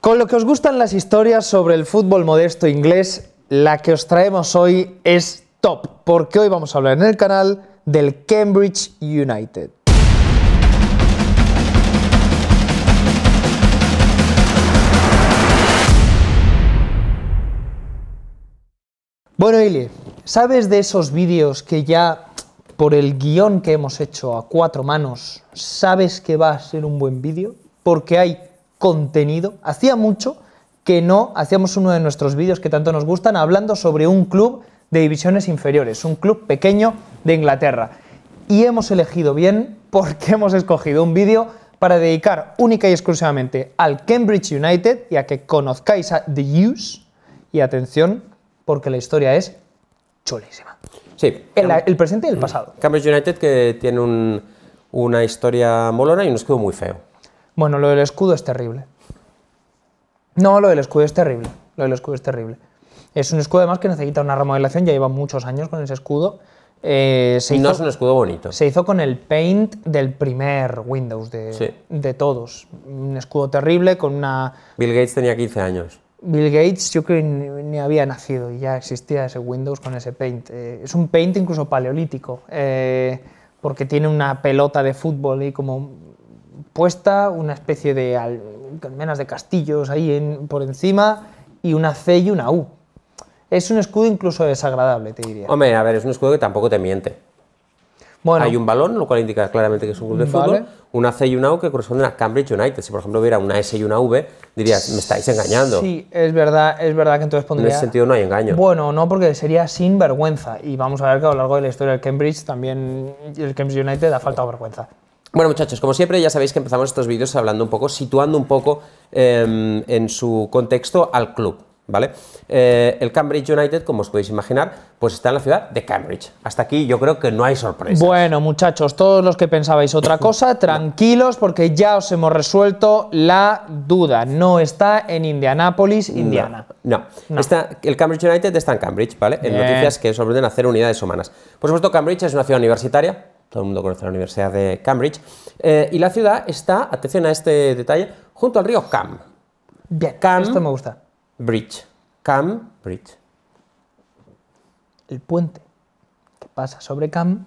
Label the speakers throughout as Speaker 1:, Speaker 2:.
Speaker 1: Con lo que os gustan las historias sobre el fútbol modesto inglés, la que os traemos hoy es top, porque hoy vamos a hablar en el canal del Cambridge United. Bueno, Ili, ¿sabes de esos vídeos que ya por el guión que hemos hecho a cuatro manos, sabes que va a ser un buen vídeo? Porque hay contenido. Hacía mucho que no hacíamos uno de nuestros vídeos que tanto nos gustan hablando sobre un club de divisiones inferiores, un club pequeño de Inglaterra. Y hemos elegido bien porque hemos escogido un vídeo para dedicar única y exclusivamente al Cambridge United y a que conozcáis a The Use. Y atención, porque la historia es chulísima. Sí. El, presente y el pasado.
Speaker 2: Cambridge United que tiene una historia molona y un escudo muy feo.
Speaker 1: Bueno, lo del escudo es terrible. No, lo del escudo es terrible. Lo del escudo es terrible. Es un escudo además que necesita una remodelación, ya lleva muchos años con ese escudo. Eh, y no es un escudo bonito. Se hizo con el paint del primer Windows de, de todos. Un escudo terrible con una... Bill
Speaker 2: Gates tenía 15 años.
Speaker 1: Bill Gates yo creo que ni, había nacido y ya existía ese Windows con ese paint. Eh, es un paint incluso paleolítico, eh, porque tiene una pelota de fútbol y como puesta, una especie de almenas de castillos ahí por encima y una C y una U. Es un escudo incluso desagradable, te diría.
Speaker 2: Hombre, a ver, es un escudo que tampoco te miente. Bueno, Hay un balón, lo cual indica claramente que es un club de fútbol, una C y una U que corresponden a Cambridge United. Si, por ejemplo, hubiera una S y una V, dirías, me estáis engañando. Sí,
Speaker 1: es verdad, es verdad que entonces pondría... En ese sentido no hay engaño. Bueno, no, porque sería sin vergüenza. Y vamos a ver que a lo largo de la historia del Cambridge también el Cambridge United ha faltado vergüenza.
Speaker 2: Bueno muchachos, como siempre ya sabéis que empezamos estos vídeos hablando un poco, situando un poco em, en su contexto al club, ¿vale? Eh, el Cambridge United, como os podéis imaginar, pues está en la ciudad de Cambridge. Hasta aquí yo creo que no hay sorpresa.
Speaker 1: Bueno muchachos, todos los que pensabais otra cosa, tranquilos porque ya os hemos resuelto la duda. No está en Indianápolis, Indiana.
Speaker 2: No, Está, el Cambridge United está en Cambridge, ¿vale? En noticias que sorprenden hacer unidades humanas. Por supuesto, Cambridge es una ciudad universitaria, todo el mundo conoce la Universidad de Cambridge, eh, y la ciudad está, atención a este detalle, junto al río Cam. Bien, Cam esto me gusta. Bridge. Cam Bridge.
Speaker 1: El puente que pasa sobre Cam.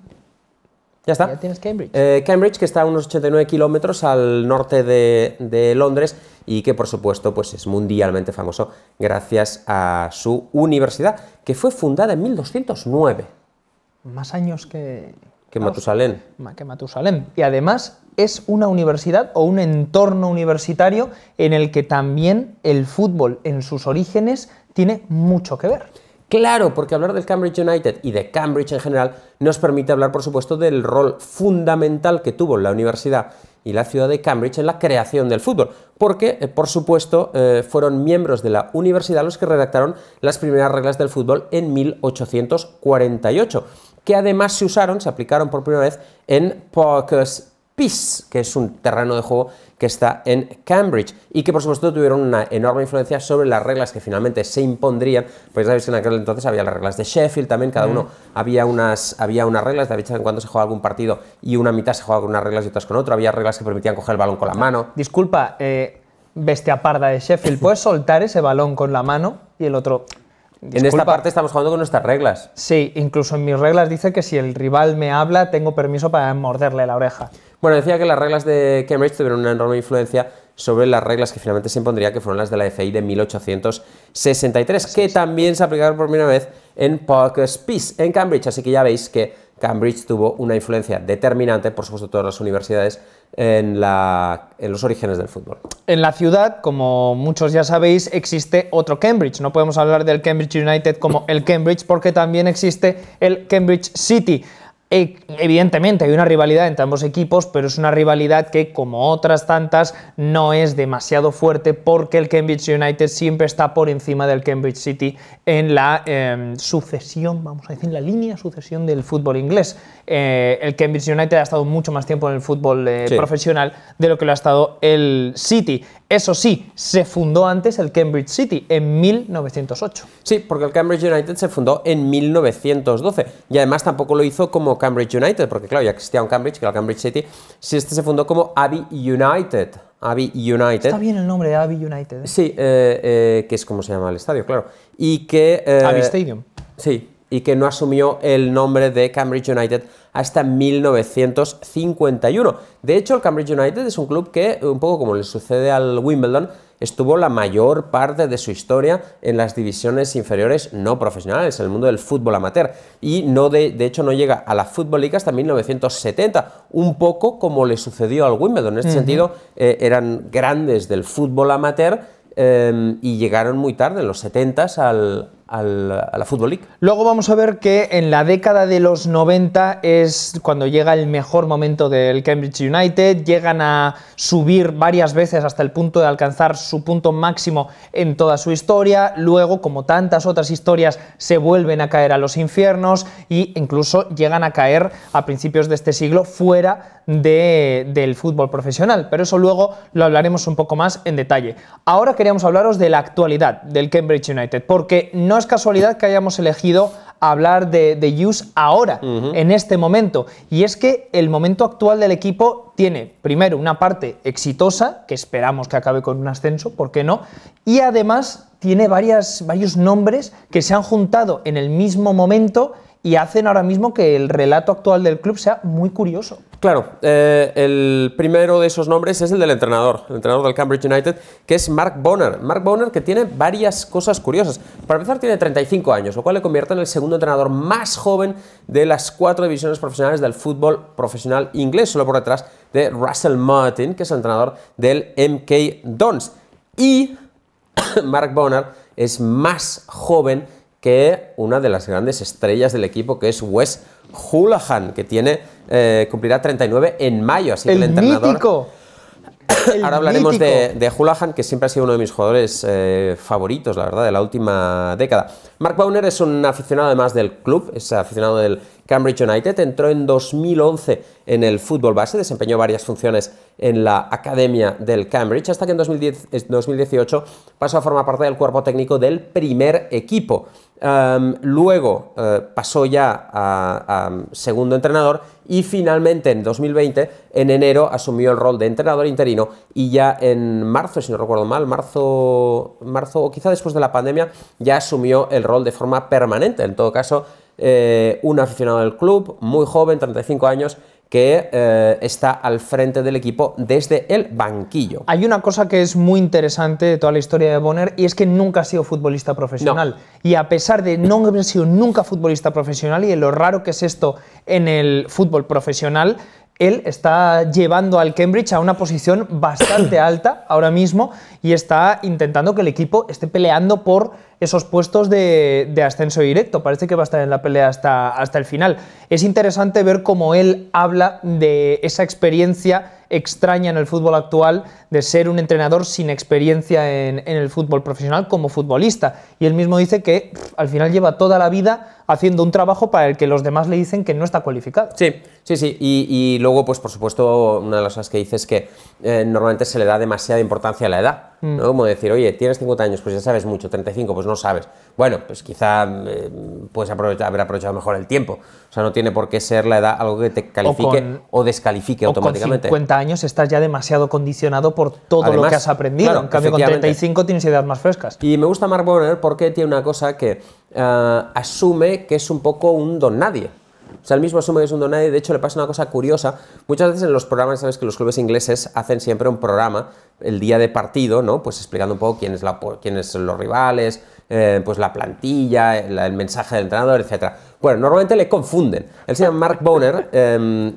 Speaker 1: Ya está. Ya tienes Cambridge.
Speaker 2: Eh, Cambridge, que está a unos 89 kilómetros al norte de, Londres y que por supuesto pues es mundialmente famoso gracias a su universidad, que fue fundada en 1209.
Speaker 1: Más años que,
Speaker 2: que Matusalén.
Speaker 1: Que Matusalén. Y además es una universidad o un entorno universitario en el que también el fútbol en sus orígenes tiene mucho que ver. Claro, porque hablar del
Speaker 2: Cambridge United y de Cambridge en general nos permite hablar, por supuesto, del rol fundamental que tuvo la universidad y la ciudad de Cambridge en la creación del fútbol, porque, eh, por supuesto, eh, fueron miembros de la universidad los que redactaron las primeras reglas del fútbol en 1848 que además se usaron, se aplicaron por primera vez en Poker's Peace, que es un terreno de juego que está en Cambridge y que por supuesto tuvieron una enorme influencia sobre las reglas que finalmente se impondrían, pues sabéis que en aquel entonces había las reglas de Sheffield también, cada uno había unas, había unas reglas, de vez en cuando se jugaba algún partido y una mitad se jugaba con unas
Speaker 1: reglas y otras con otra, había reglas que permitían coger el balón con la mano. Disculpa, eh, bestia parda de Sheffield, ¿puedes soltar ese balón con la mano? Y el otro en esta parte estamos jugando con nuestras reglas. Sí, incluso en mis reglas dice que si el rival me habla, tengo permiso para morderle la oreja.
Speaker 2: Bueno, decía que las reglas de Cambridge tuvieron una enorme influencia sobre las reglas que finalmente se impondría, que fueron las de la FI de 1863, que también se aplicaron por primera vez en Parker's Peace, en Cambridge. Así que ya veis que Cambridge tuvo una influencia determinante, por supuesto, todas las universidades en, los orígenes del fútbol.
Speaker 1: En la ciudad, como muchos ya sabéis, existe otro Cambridge. No podemos hablar del Cambridge United como el Cambridge porque también existe el Cambridge City. E, evidentemente hay una rivalidad entre ambos equipos, pero es una rivalidad que, como otras tantas, no es demasiado fuerte porque el Cambridge United siempre está por encima del Cambridge City en la em, sucesión, vamos a decir, en la línea sucesión del fútbol inglés. Eh, el Cambridge United ha estado mucho más tiempo en el fútbol eh, profesional de lo que lo ha estado el City. Eso sí, se fundó antes el Cambridge City en 1908. Sí, porque el Cambridge United se fundó en
Speaker 2: 1912 y además tampoco lo hizo como Cambridge United, porque claro, ya existía un Cambridge, que el Cambridge City, si este se fundó como Abbey United. Abbey United. Está bien el nombre de Abbey United. ¿eh? Sí, que es como se llama el estadio, claro. Y que... Abbey Stadium. Sí, y que no asumió el nombre de Cambridge United hasta 1951. De hecho, el Cambridge United es un club que, un poco como le sucede al Wimbledon, estuvo la mayor parte de su historia en las divisiones inferiores no profesionales, en el mundo del fútbol amateur. Y no de, hecho no llega a la Football League hasta 1970, un poco como le sucedió al Wimbledon. En este sentido, eh, eran grandes del fútbol amateur em, y llegaron muy tarde, en los 70s, al, a la Football League.
Speaker 1: Luego vamos a ver que en la década de los 90 es cuando llega el mejor momento del Cambridge United, llegan a subir varias veces hasta el punto de alcanzar su punto máximo en toda su historia, luego como tantas otras historias se vuelven a caer a los infiernos e incluso llegan a caer a principios de este siglo fuera del fútbol profesional, pero eso luego lo hablaremos un poco más en detalle. Ahora queríamos hablaros de la actualidad del Cambridge United, porque no casualidad que hayamos elegido hablar de, de ahora, en este momento. Y es que el momento actual del equipo tiene, primero, una parte exitosa, que esperamos que acabe con un ascenso, ¿por qué no? Y además tiene varias, varios nombres que se han juntado en el mismo momento y hacen ahora mismo que el relato actual del club sea muy curioso.
Speaker 2: Claro, eh, el primero de esos nombres es el del entrenador, el entrenador del Cambridge United, que es Mark Bonner. Mark Bonner que tiene varias cosas curiosas. Para empezar, tiene 35 años, lo cual le convierte en el segundo entrenador más joven de las cuatro divisiones profesionales del fútbol profesional inglés, solo por detrás de Russell Martin, que es el entrenador del MK Dons. Y Mark Bonner es más joven que una de las grandes estrellas del equipo, que es Wes Hulahan, que tiene, eh, cumplirá 39 en mayo, así que el, entrenador...
Speaker 1: Mítico. Ahora hablaremos de,
Speaker 2: de Hulahan, que siempre ha sido uno de mis jugadores eh, favoritos, la verdad, de la última década. Mark Bauner es un aficionado además del club, es aficionado del Cambridge United, entró en 2011 en el fútbol base, desempeñó varias funciones en la Academia del Cambridge, hasta que en 2018 pasó a formar parte del cuerpo técnico del primer equipo. luego eh, pasó ya a, segundo entrenador y finalmente en 2020, en enero, asumió el rol de entrenador interino y ya en marzo, si no recuerdo mal, marzo, marzo o quizá después de la pandemia, ya asumió el rol de forma permanente. En todo caso, eh, un aficionado del club, muy joven, 35 años, que eh, está
Speaker 1: al frente del equipo desde el banquillo. Hay una cosa que es muy interesante de toda la historia de Bonner y es que nunca ha sido futbolista profesional. Y a pesar de no haber sido nunca futbolista profesional y de lo raro que es esto en el fútbol profesional, él está llevando al Cambridge a una posición bastante alta ahora mismo y está intentando que el equipo esté peleando por esos puestos de, ascenso directo. Parece que va a estar en la pelea hasta, hasta el final. Es interesante ver cómo él habla de esa experiencia extraña en el fútbol actual de ser un entrenador sin experiencia en, el fútbol profesional como futbolista. Y él mismo dice que al final lleva toda la vida haciendo un trabajo para el que los demás le dicen que no está cualificado.
Speaker 2: Sí, sí, sí. Y, luego, pues por supuesto, una de las cosas que dice es que eh, normalmente se le da demasiada importancia a la edad. Mm. ¿no? Como decir, oye, tienes 50 años, pues ya sabes mucho, 35, pues no sabes. Bueno, pues quizá eh, puedes aprovechar, haber aprovechado mejor el tiempo. O sea, no tiene por qué ser la edad algo que te califique o, descalifique o automáticamente. Con
Speaker 1: 50 años estás ya demasiado condicionado por todo lo que has aprendido. en cambio, con 35 tienes ideas más frescas.
Speaker 2: Y me gusta Mark Bonner porque tiene una cosa que eh, asume que es un poco un don nadie. O sea, el mismo asume que es un nadie De hecho, le pasa una cosa curiosa. Muchas veces en los programas, sabes que los clubes ingleses hacen siempre un programa el día de partido, ¿no? Pues explicando un poco quién quiénes son los rivales, eh, pues la plantilla, el, mensaje del entrenador, etc. Bueno, normalmente le confunden. Él se llama Mark Bonner em,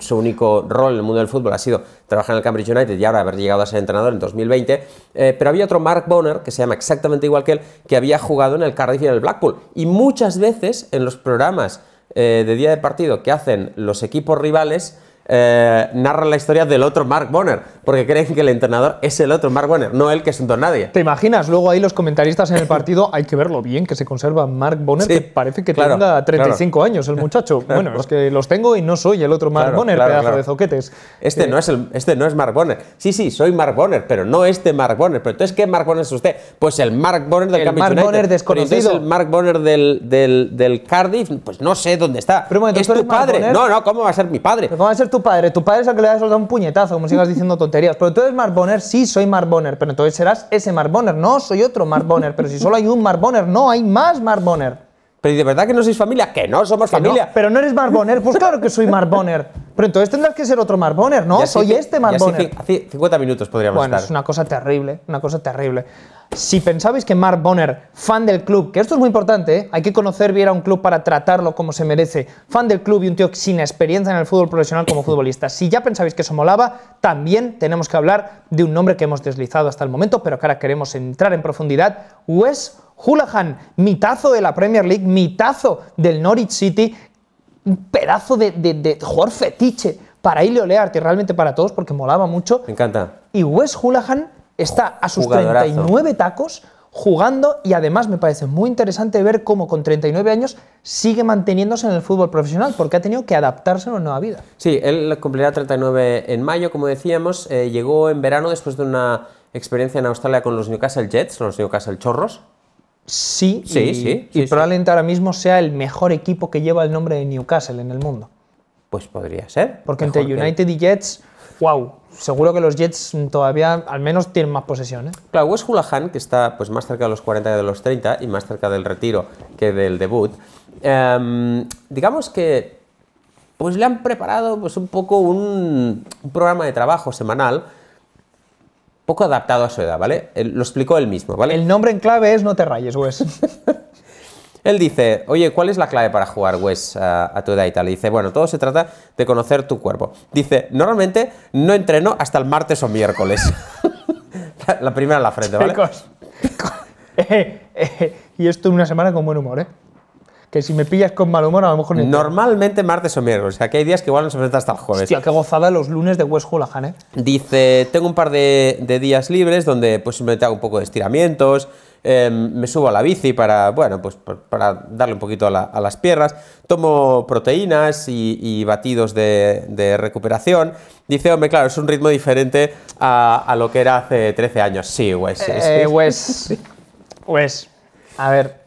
Speaker 2: su único rol en el mundo del fútbol ha sido trabajar en el Cambridge United y ahora haber llegado a ser entrenador en 2020, eh, pero había otro Mark Bonner, que se llama exactamente igual que él, que había jugado en el Cardiff y en el Blackpool. Y muchas veces en los programas eh, de día de partido que hacen los equipos rivales eh, narra la historia del otro Mark Bonner, porque creen que el entrenador es el otro Mark Bonner, no el que es un don nadie.
Speaker 1: ¿Te imaginas? Luego ahí los comentaristas en el partido, hay que verlo bien, que se conserva Mark Bonner, que parece que claro, tenga 35 años el muchacho. Bueno, es que los tengo y no soy el otro Mark Bonner, pedazo de zoquetes.
Speaker 2: Este, eh, no es el, este no es Mark Bonner. Sí, sí, soy Mark Bonner, pero no este Mark Bonner. Pero entonces, ¿qué Mark Bonner es usted? Pues el Mark Bonner del el Mark Bonner desconocido. el Mark Bonner del, Cardiff, pues no sé dónde está. ¿Es tu padre? No, no,
Speaker 1: ¿cómo va a ser mi padre? ¿Cómo va a ser tu tu padre. Tu padre es el que le da un puñetazo, como sigas diciendo tonterías. Pero tú eres marboner, sí, soy marboner. Pero entonces serás ese marboner. No, soy otro marboner. Pero si solo hay un marboner, no, hay más marboner. Pero ¿y de verdad que no sois familia? Que no, somos familia. pero no eres marboner, Pues claro que soy marboner. Pero entonces tendrás que ser otro marboner. ¿no? soy este Mark 50
Speaker 2: minutos podríamos bueno, es una
Speaker 1: cosa terrible, una cosa terrible. Si pensabais que Mark Bonner, fan del club, que esto es muy importante, ¿eh? hay que conocer bien a un club para tratarlo como se merece, fan del club y un tío sin experiencia en el fútbol profesional como futbolista, si ya pensabais que eso molaba, también tenemos que hablar de un nombre que hemos deslizado hasta el momento, pero que ahora queremos entrar en profundidad, Wes Hulahan, mitazo de la Premier League, mitazo del Norwich City, un pedazo de, de, de fetiche para irle Learte y realmente para todos porque molaba mucho. Me encanta. Y Wes Hulahan está a sus 39 tacos jugando y además me parece muy interesante ver cómo con 39 años sigue manteniéndose en el fútbol profesional porque ha tenido que adaptarse a una nueva vida.
Speaker 2: Sí, él cumplirá 39 en mayo, como decíamos, eh, llegó en verano después de una experiencia en Australia con los Newcastle Jets, los Newcastle Chorros.
Speaker 1: Sí, sí, sí, y probablemente ahora mismo sea el mejor equipo que lleva el nombre de Newcastle en el mundo. Pues podría ser. Porque entre United y Jets wow, seguro que los Jets todavía al menos tienen más posesión. ¿eh? Claro, Wes Hulahan,
Speaker 2: que está pues, más cerca de los 40 que de los 30 y más cerca del retiro que del debut, em, digamos que pues, le han preparado pues, un poco un, programa de trabajo semanal poco adaptado a su edad, ¿vale? lo explicó él mismo, ¿vale? El nombre en clave es No te rayes, Wes. Él dice, oye, ¿cuál es la clave para jugar Wes a tu edad y tal? Y dice, bueno, todo se trata de conocer tu cuerpo. Dice, normalmente no entreno hasta el martes o miércoles. la, primera en la frente, ¿vale?
Speaker 1: Eh, eh, y esto una semana con buen humor, ¿eh? que si me pillas con mal humor, a lo mejor. Ni
Speaker 2: Normalmente martes o miércoles. O sea, que hay días que igual no se enfrenta hasta el jueves. Hostia, qué gozada los lunes
Speaker 1: de West Hulahan, ¿eh?
Speaker 2: Dice: Tengo un par de, de días libres donde pues simplemente hago un poco de estiramientos, Em, me subo a la bici para, bueno, pues para darle un poquito a, las piernas, tomo proteínas y, batidos de, recuperación. Dice, hombre, claro, es un ritmo diferente a, lo que era hace 13 años. Eh, pues,
Speaker 1: sí, pues. a ver,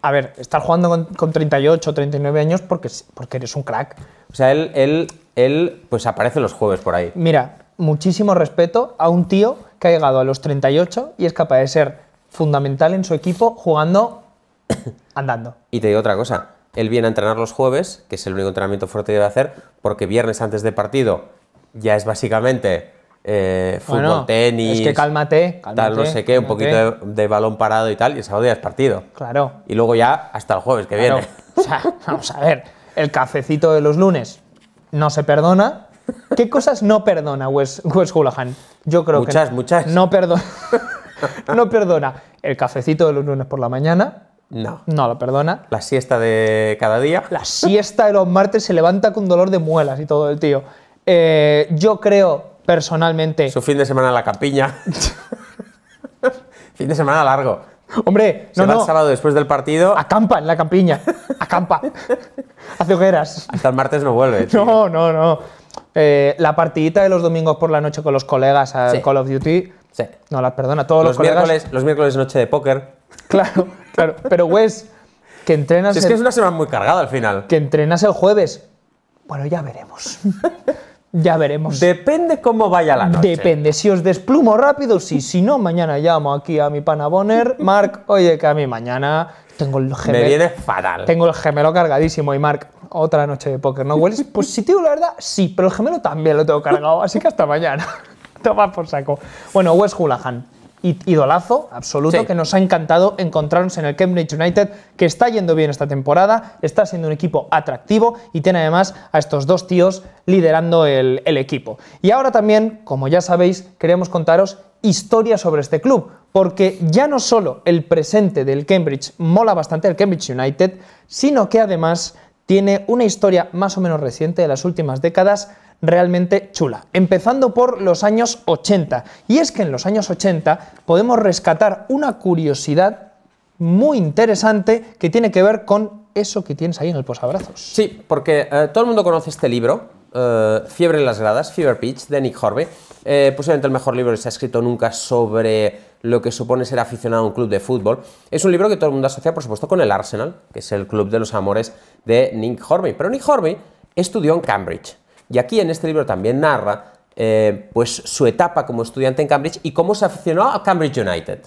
Speaker 1: a ver, estar jugando con, 38, 39 años porque, porque eres un crack.
Speaker 2: O sea, él, él, él, pues aparece los jueves por ahí.
Speaker 1: Mira, muchísimo respeto a un tío que ha llegado a los 38 y es capaz de ser fundamental en su equipo jugando andando.
Speaker 2: Y te digo otra cosa, él viene a entrenar los jueves, que es el único entrenamiento fuerte que debe hacer, porque viernes antes de partido ya es básicamente eh, fútbol, tenis. Es que
Speaker 1: cálmate, Tal, no sé qué, un poquito
Speaker 2: de, balón parado y tal, y el sábado ya es partido. Claro. Y luego ya hasta el jueves que viene.
Speaker 1: O sea, vamos a ver, el cafecito de los lunes no se perdona. ¿Qué cosas no perdona Wes, Wes Yo creo que. Muchas, muchas. No perdona. no perdona el cafecito de los lunes por la mañana. No. No lo perdona. La siesta de cada día. La siesta de los martes se levanta con dolor de muelas y todo el tío. Eh, yo creo, personalmente. Su fin de semana en la campiña. fin de semana largo. Hombre, no, no. el sábado después del partido. Acampa en la campiña. Acampa. Hace hogueras. Hasta el martes no vuelve. No, no, no. Eh, la partidita de los domingos por la noche con los colegas al Call of Duty Sí. No, la perdona, todos los, miércoles,
Speaker 2: Los miércoles noche de póker.
Speaker 1: Claro, claro. Pero Wes, que entrenas... es que es una semana muy cargada al final. Que entrenas el jueves. Bueno, ya veremos. ya veremos. Depende cómo vaya la noche. Depende. Si os desplumo rápido, sí. Si no, mañana llamo aquí a mi pana Bonner. Marc, oye, que a mí mañana tengo el gemelo... Me viene
Speaker 2: fatal. Tengo
Speaker 1: el gemelo cargadísimo. Y Marc, otra noche de póker. ¿No hueles positivo, la verdad? Sí, pero el gemelo también lo tengo cargado. Así que hasta mañana. Toma por saco. Bueno, Wes Hulahan idolazo absoluto que nos ha encantado encontrarnos en el Cambridge United, que está yendo bien esta temporada, está siendo un equipo atractivo y tiene además a estos dos tíos liderando el, equipo. Y ahora también, como ya sabéis, queremos contaros historia sobre este club, porque ya no solo el presente del Cambridge mola bastante el Cambridge United, sino que además tiene una historia más o menos reciente de las últimas décadas realmente chula, empezando por los años 80. Y es que en los años 80 podemos rescatar una curiosidad muy interesante que tiene que ver con eso que tienes ahí en el posabrazos.
Speaker 2: Sí, porque eh, todo el mundo conoce este libro, eh, Fiebre en las gradas, Fever Pitch, de Nick Horby. Eh, posiblemente el mejor libro que se ha escrito nunca sobre lo que supone ser aficionado a un club de fútbol. Es un libro que todo el mundo asocia, por supuesto, con el Arsenal, que es el club de los amores de Nick Horby, Pero Nick Horby estudió en Cambridge. Y aquí en este libro también narra eh, pues, su etapa como estudiante en Cambridge y cómo se aficionó a Cambridge United.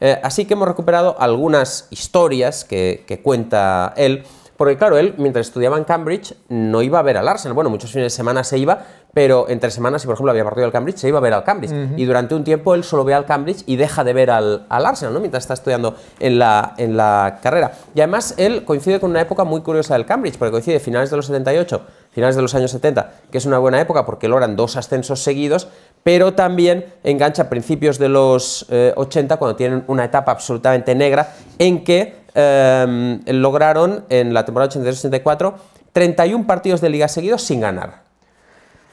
Speaker 2: Eh, así que hemos recuperado algunas historias que, que cuenta él. Porque claro, él mientras estudiaba en Cambridge no iba a ver al Arsenal. Bueno, muchos fines de semana se iba, pero entre semanas, si por ejemplo había partido al Cambridge, se iba a ver al Cambridge. Y durante un tiempo él solo ve al Cambridge y deja de ver al, al Arsenal, ¿no? mientras está estudiando en la, en la carrera. Y además él coincide con una época muy curiosa del Cambridge, porque coincide finales de los 78, finales de los años 70, que es una buena época porque logran dos ascensos seguidos, pero también engancha a principios de los 80, eh, cuando tienen una etapa absolutamente negra, en que eh, lograron en la temporada 83-84 31 partidos de liga seguidos sin ganar.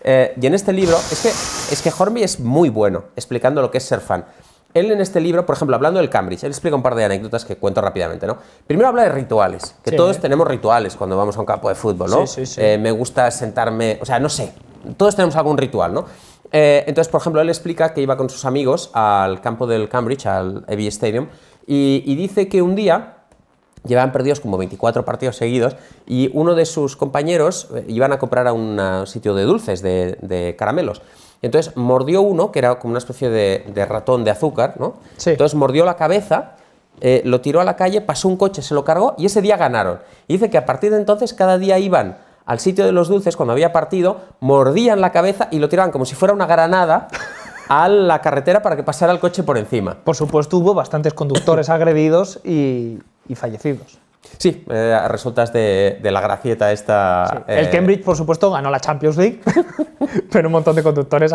Speaker 2: Eh, y en este libro, es que, es que es muy bueno explicando lo que es ser fan. Él en este libro, por ejemplo, hablando del Cambridge, él explica un par de anécdotas que cuento rápidamente, ¿no? Primero habla de rituales, que todos tenemos rituales cuando vamos a un campo de fútbol, eh, me gusta sentarme, o sea, no sé, todos tenemos algún ritual, ¿no? Eh, entonces, por ejemplo, él explica que iba con sus amigos al campo del Cambridge, al Abbey Stadium, y dice que un día llevaban perdidos como 24 partidos seguidos y uno de sus compañeros eh, iban a comprar a un sitio de dulces, de, caramelos. Entonces mordió uno, que era como una especie de, ratón de azúcar, ¿no? Sí. Entonces mordió la cabeza, eh, lo tiró a la calle, pasó un coche, se lo cargó y ese día ganaron. Y dice que a partir de entonces cada día iban al sitio de los dulces cuando había partido, mordían la cabeza y lo tiraban como si fuera una granada a la carretera para que pasara el coche por encima. Por supuesto, hubo
Speaker 1: bastantes conductores agredidos y, y fallecidos.
Speaker 2: Sí, eh, resultas de, de, la gracieta esta. el eh, Cambridge,
Speaker 1: por supuesto, ganó la Champions League, pero un montón de conductores.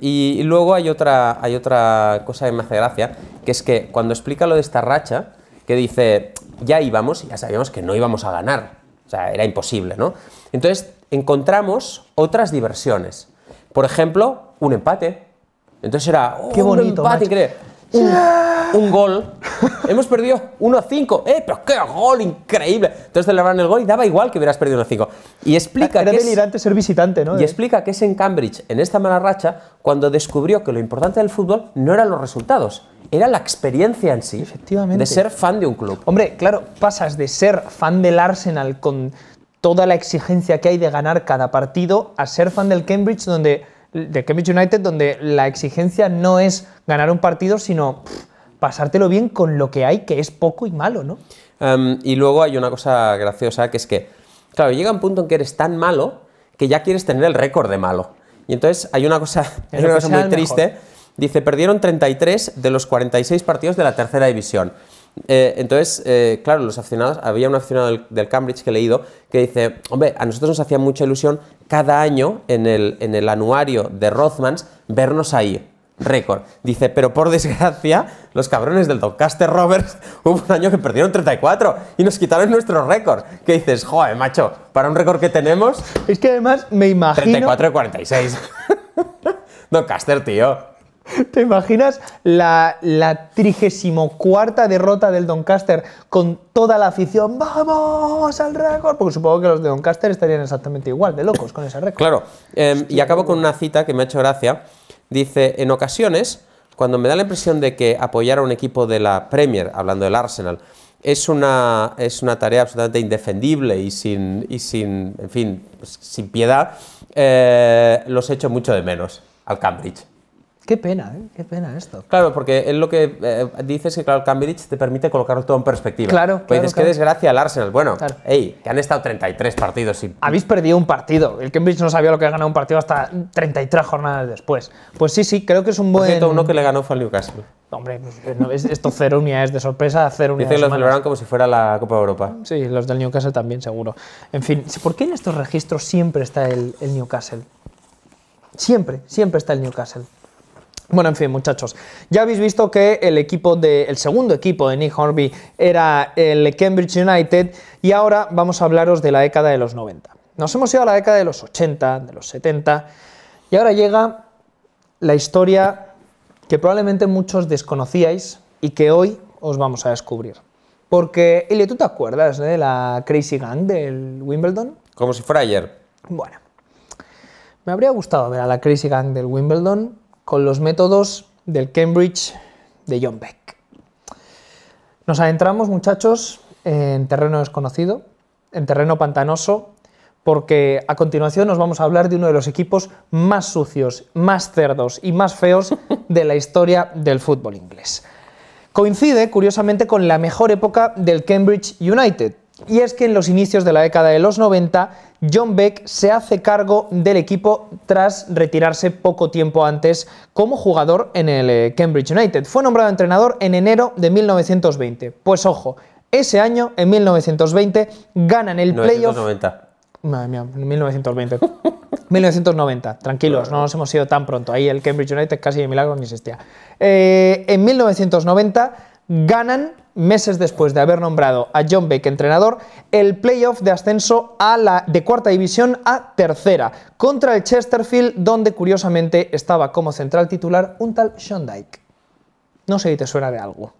Speaker 2: y luego hay otra, hay otra cosa que me hace gracia, que es que cuando explica lo de esta racha, que dice, ya íbamos y ya sabíamos que no íbamos a ganar. O sea, era imposible, ¿no? Entonces, encontramos otras diversiones. Por ejemplo, un empate. Entonces era Qué oh, bonito, un empate un, gol. Hemos perdido 1 a 5. ¡Eh, pero qué gol increíble! Entonces celebraron el gol y daba igual que hubieras perdido 1 a 5. Y explica Era que delirante
Speaker 1: ser visitante, ¿no? Y
Speaker 2: explica que es en Cambridge, en esta mala racha, cuando descubrió que lo importante del fútbol no eran los resultados, era la
Speaker 1: experiencia en sí. Efectivamente. De ser fan de un club. Hombre, claro, pasas de ser fan del Arsenal con toda la exigencia que hay de ganar cada partido a ser fan del Cambridge donde de Cambridge United donde la exigencia no es ganar un partido, sino pasártelo bien con lo que hay, que es poco y malo, ¿no?
Speaker 2: Em, y luego hay una cosa graciosa, que es que, claro, llega un punto en que eres tan malo que ya quieres tener el récord de malo. Y entonces hay una cosa, muy triste. Dice, perdieron 33 de los 46 partidos de la tercera división. Eh, entonces, eh, claro, los aficionados, había un aficionado del, Cambridge que he leído que dice, hombre, a nosotros nos hacía mucha ilusión cada año en el, en el anuario de Rothmans vernos ahí, récord. Dice, pero por desgracia, los cabrones del Doncaster Rovers hubo un año que perdieron 34 y nos quitaron nuestro récord. Que dices? Joder, macho, para un récord que tenemos... Es que además me imagino... 34 y 46. Doncaster, tío.
Speaker 1: ¿Te imaginas la, la 34 derrota del Doncaster con toda la afición? ¡Vamos al récord! Porque supongo que los de Doncaster estarían exactamente igual, de locos, con ese récord.
Speaker 2: Claro, em, y acabo con una cita que me ha hecho gracia. Dice, en ocasiones, cuando me da la impresión de que apoyar a un equipo de la Premier, hablando del Arsenal, es una, tarea absolutamente indefendible y sin, en fin, pues, sin piedad, eh, los echo mucho de menos al Cambridge.
Speaker 1: Qué pena, ¿eh? qué pena esto. Claro,
Speaker 2: porque él lo que eh, dice es que claro, Cambridge te permite colocarlo todo en perspectiva. Claro, pues claro, dices, qué desgracia el Arsenal. Bueno, hey, que
Speaker 1: han estado 33 partidos sin... Habéis perdido un partido. El Cambridge no sabía lo que ha ganado un partido hasta 33 jornadas después. Pues sí, sí, creo que es un buen... Cierto, uno que le ganó fue al Newcastle. Hombre, pues, eh, es, esto cero unidades de sorpresa, cero unidades que lo celebraron
Speaker 2: como si fuera la Copa de Europa.
Speaker 1: Sí, los del Newcastle también, seguro. En fin, ¿por qué en estos registros siempre está el Newcastle? Siempre, siempre está el Newcastle. Bueno, en fin, muchachos, ya habéis visto que el equipo de, segundo equipo de Nick Hornby era el Cambridge United y ahora vamos a hablaros de la década de los 90. Nos hemos ido a la década de los 80, de los 70 y ahora llega la historia que probablemente muchos desconocíais y que hoy os vamos a descubrir. Porque, Elio, ¿tú te acuerdas de la Crazy Gang del Wimbledon?
Speaker 2: Como si fuera ayer.
Speaker 1: Bueno, me habría gustado ver a la Crazy Gang del Wimbledon con los métodos del Cambridge de John Beck. Nos adentramos, muchachos, en terreno desconocido, en terreno pantanoso, porque a continuación nos vamos a hablar de uno de los equipos más sucios, más cerdos y más feos de la historia del fútbol inglés. Coincide, curiosamente, con la mejor época del Cambridge United, y es que en los inicios de la década de los 90, John Beck se hace cargo del equipo tras retirarse poco tiempo antes como jugador en el eh, Cambridge United. Fue nombrado entrenador en enero de 1920. Pues ojo, ese año, en 1920, ganan el playoff. 1990. Madre mía, 1920. 1990, tranquilos, no nos hemos ido tan pronto. Ahí el Cambridge United casi de milagro ni existía. Eh, en 1990 ganan meses después de haber nombrado a John Beck entrenador, el playoff de ascenso a la, de cuarta división a tercera, contra el Chesterfield, donde curiosamente estaba como central titular un tal Shondike. Dyke. No sé si te suena de algo.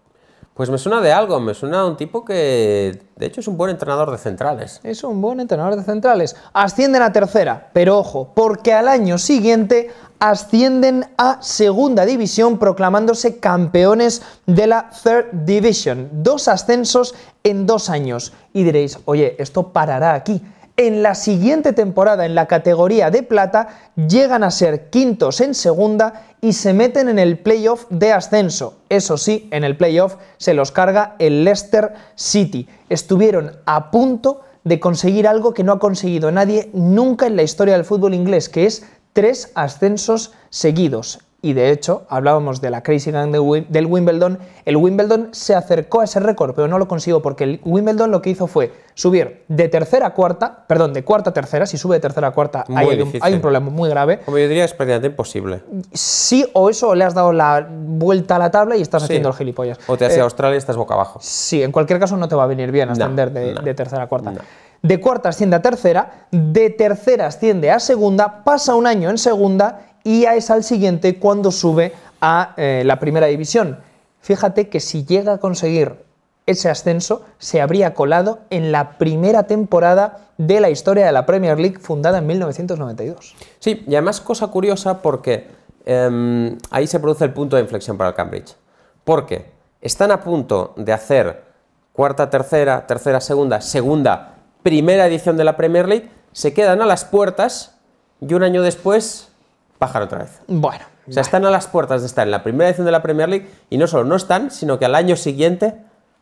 Speaker 2: Pues me suena de algo, me suena a un tipo que de hecho es un buen entrenador de centrales.
Speaker 1: Es un buen entrenador de centrales. Ascienden a tercera, pero ojo, porque al año siguiente ascienden a segunda división proclamándose campeones de la Third Division. Dos ascensos en dos años. Y diréis, oye, esto parará aquí en la siguiente temporada en la categoría de plata llegan a ser quintos en segunda y se meten en el playoff de ascenso. Eso sí, en el playoff se los carga el Leicester City. Estuvieron a punto de conseguir algo que no ha conseguido nadie nunca en la historia del fútbol inglés, que es tres ascensos seguidos y de hecho hablábamos de la Crazy Gang del Wimbledon, el Wimbledon se acercó a ese récord, pero no lo consiguió porque el Wimbledon lo que hizo fue subir de tercera a cuarta, perdón, de cuarta a tercera, si sube de tercera a cuarta hay un, problema muy grave. Como yo diría, es prácticamente imposible. Sí, o eso, le has dado la vuelta a la tabla y estás haciendo el gilipollas. O te has a eh, Australia y estás boca abajo. Sí, en cualquier caso no te va a venir bien ascender de, tercera a cuarta. De cuarta asciende a tercera, de tercera asciende a segunda, pasa un año en segunda y es al siguiente cuando sube a eh, la primera división. Fíjate que si llega a conseguir ese ascenso, se habría colado en la primera temporada de la historia de la Premier League fundada en 1992. Sí, y además cosa curiosa
Speaker 2: porque em, ahí se produce el punto de inflexión para el Cambridge. Porque están a punto de hacer cuarta, tercera, tercera, segunda, segunda, primera edición de la Premier League, se quedan a las puertas y un año después pájaro otra vez. Bueno. O están a las puertas de estar en la primera edición de la Premier League y no solo no están, sino que al año siguiente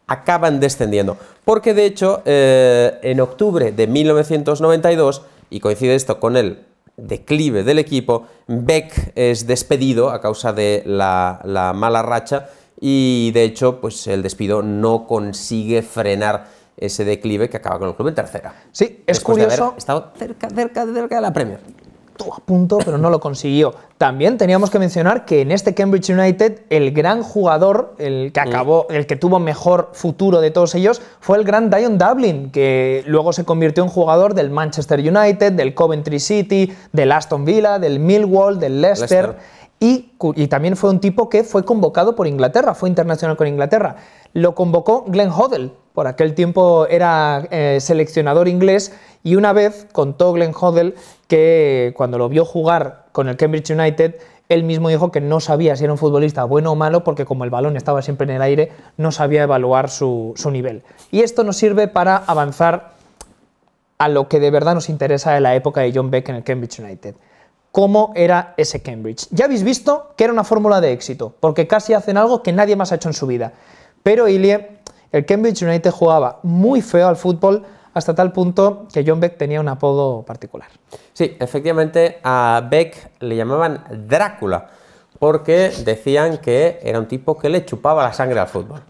Speaker 2: acaban descendiendo. Porque de hecho, eh, en octubre de 1992, y coincide esto con el declive del equipo, Beck es despedido a causa de la, mala racha y de hecho, pues el despido no consigue frenar ese declive que acaba con el club en tercera.
Speaker 1: Sí, es curioso. De estado cerca, cerca, cerca de la Premier a punto, pero no lo consiguió. También teníamos que mencionar que en este Cambridge United el gran jugador, el que mm. acabó, el que tuvo mejor futuro de todos ellos, fue el gran Dion Dublin, que luego se convirtió en jugador del Manchester United, del Coventry City, del Aston Villa, del Millwall, del Leicester. Y, y, también fue un tipo que fue convocado por Inglaterra, fue internacional con Inglaterra. Lo convocó Glenn Hoddle, por aquel tiempo era eh, seleccionador inglés y una vez contó Glenn Hoddle que cuando lo vio jugar con el Cambridge United, él mismo dijo que no sabía si era un futbolista bueno o malo porque como el balón estaba siempre en el aire, no sabía evaluar su, nivel. Y esto nos sirve para avanzar a lo que de verdad nos interesa de la época de John Beck en el Cambridge United. ¿Cómo era ese Cambridge? Ya habéis visto que era una fórmula de éxito, porque casi hacen algo que nadie más ha hecho en su vida. Pero Ilie el Cambridge United jugaba muy feo al fútbol hasta tal punto que John Beck tenía un apodo particular.
Speaker 2: Sí, efectivamente a Beck le llamaban Drácula porque decían que era un tipo que le chupaba la sangre al fútbol.